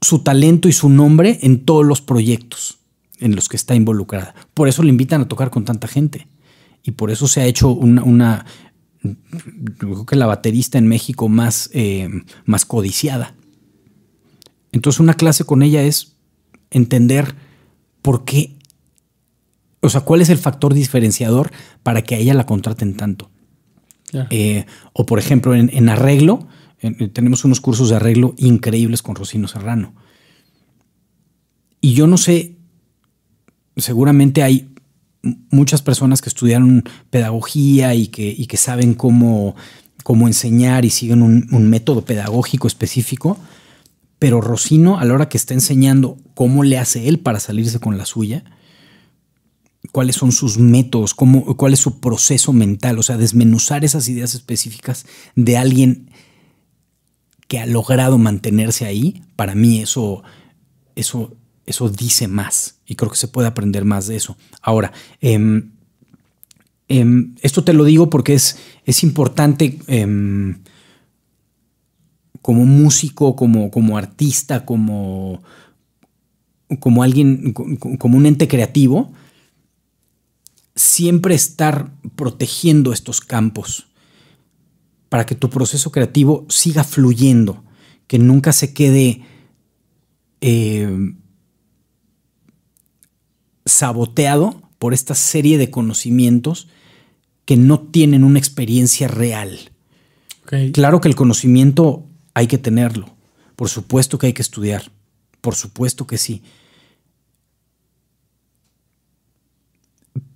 su talento y su nombre en todos los proyectos en los que está involucrada. Por eso le invitan a tocar con tanta gente y por eso se ha hecho una, creo que la baterista en México más, eh, más codiciada. Entonces una clase con ella es entender por qué, o sea, cuál es el factor diferenciador para que a ella la contraten tanto. Eh, o por ejemplo, en, arreglo, eh, tenemos unos cursos de arreglo increíbles con Rocino Serrano. Y yo no sé, seguramente hay muchas personas que estudiaron pedagogía y que, que saben cómo, cómo, enseñar y siguen un, método pedagógico específico, pero Rocino a la hora que está enseñando cómo le hace él para salirse con la suya, cuáles son sus métodos, cómo, cuál es su proceso mental, o sea, desmenuzar esas ideas específicas de alguien que ha logrado mantenerse ahí, para mí eso, eso eso dice más y creo que se puede aprender más de eso. Ahora, em, em, esto te lo digo porque es, es importante em, como músico, como, como artista, como, como alguien, como un ente creativo, siempre estar protegiendo estos campos para que tu proceso creativo siga fluyendo, que nunca se quede saboteado por esta serie de conocimientos que no tienen una experiencia real. Claro que el conocimiento hay que tenerlo. Por supuesto que hay que estudiar. Por supuesto que sí.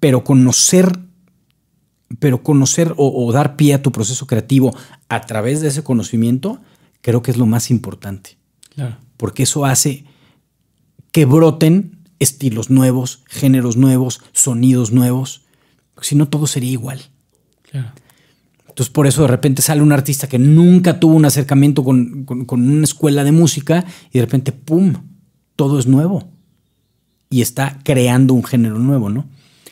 Pero conocer, pero conocer o, dar pie a tu proceso creativo a través de ese conocimiento, creo que es lo más importante. Porque eso hace que broten estilos nuevos, géneros nuevos, sonidos nuevos, si no todo sería igual. Claro. Entonces por eso de repente sale un artista que nunca tuvo un acercamiento con, una escuela de música y de repente, ¡pum!, todo es nuevo. Y está creando un género nuevo, ¿no?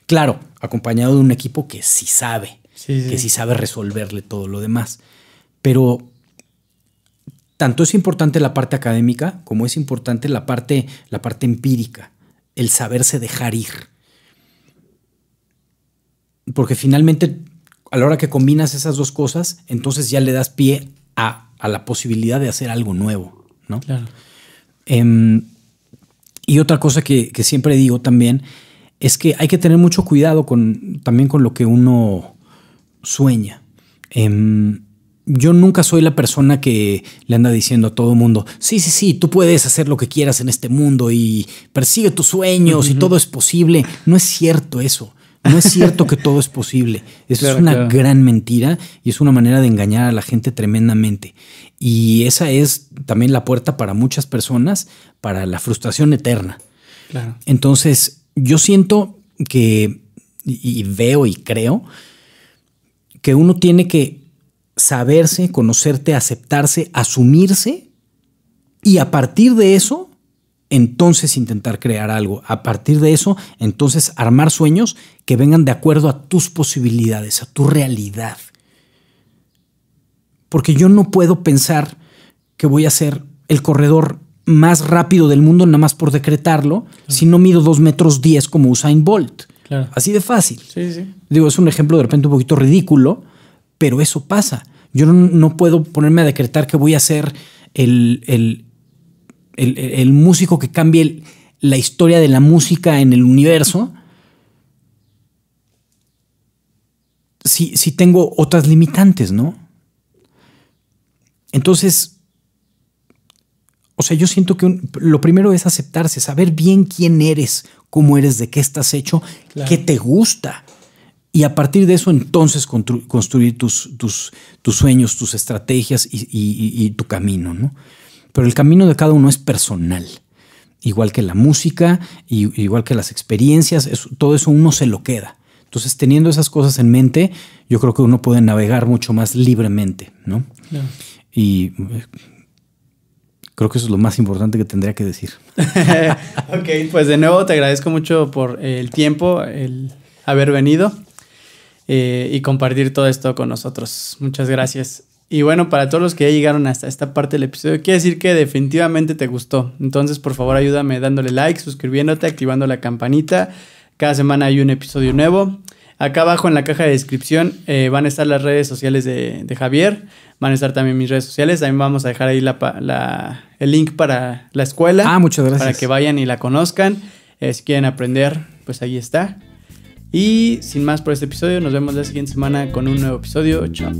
Claro, acompañado de un equipo que sí sabe, que sí sabe resolverle todo lo demás. Pero tanto es importante la parte académica como es importante la parte, la parte empírica el saberse dejar ir. Porque finalmente, a la hora que combinas esas dos cosas, entonces ya le das pie a, a la posibilidad de hacer algo nuevo, ¿no? Claro. Em, y otra cosa que, que, siempre digo también es que hay que tener mucho cuidado con, también con lo que uno sueña. Em, yo nunca soy la persona que le anda diciendo a todo mundo, sí, sí, sí, tú puedes hacer lo que quieras en este mundo y persigue tus sueños y todo es posible. No es cierto eso. No es cierto que todo es posible. Eso es una gran mentira y es una manera de engañar a la gente tremendamente. Y esa es también la puerta para muchas personas para la frustración eterna. Entonces, yo siento que, y veo y creo, que uno tiene que saberse, conocerte, aceptarse, asumirse y a partir de eso, entonces intentar crear algo. A partir de eso, entonces armar sueños que vengan de acuerdo a tus posibilidades, a tu realidad. Porque yo no puedo pensar que voy a ser el corredor más rápido del mundo nada más por decretarlo, si no mido dos metros diez como Usain Bolt. Así de fácil. Digo, es un ejemplo de repente un poquito ridículo, pero eso pasa. Yo no, puedo ponerme a decretar que voy a ser el, el, el, músico que cambie la historia de la música en el universo. Si, tengo otras limitantes, ¿no? Entonces, o sea, yo siento que lo primero es aceptarse, saber bien quién eres, cómo eres, de qué estás hecho, qué te gusta y a partir de eso entonces construir tus, tus, tus, sueños, tus estrategias y, tu camino, ¿no? Pero el camino de cada uno es personal, igual que la música, igual que las experiencias, todo eso uno se lo queda. Entonces, teniendo esas cosas en mente, yo creo que uno puede navegar mucho más libremente, Y eh, Creo que eso es lo más importante que tendría que decir. ok, pues de nuevo te agradezco mucho por el tiempo, el haber venido. Eh, y compartir todo esto con nosotros. Muchas gracias. Y bueno, para todos los que ya llegaron hasta esta parte del episodio, quiere decir que definitivamente te gustó. Entonces, por favor, ayúdame dándole like, suscribiéndote, activando la campanita. Cada semana hay un episodio nuevo. Acá abajo en la caja de descripción eh, van a estar las redes sociales de, Javier, van a estar también mis redes sociales, también vamos a dejar ahí el link para la escuela. Ah, muchas gracias. Para que vayan y la conozcan, eh, si quieren aprender, pues ahí está. Y sin más por este episodio, nos vemos la siguiente semana con un nuevo episodio. Chao.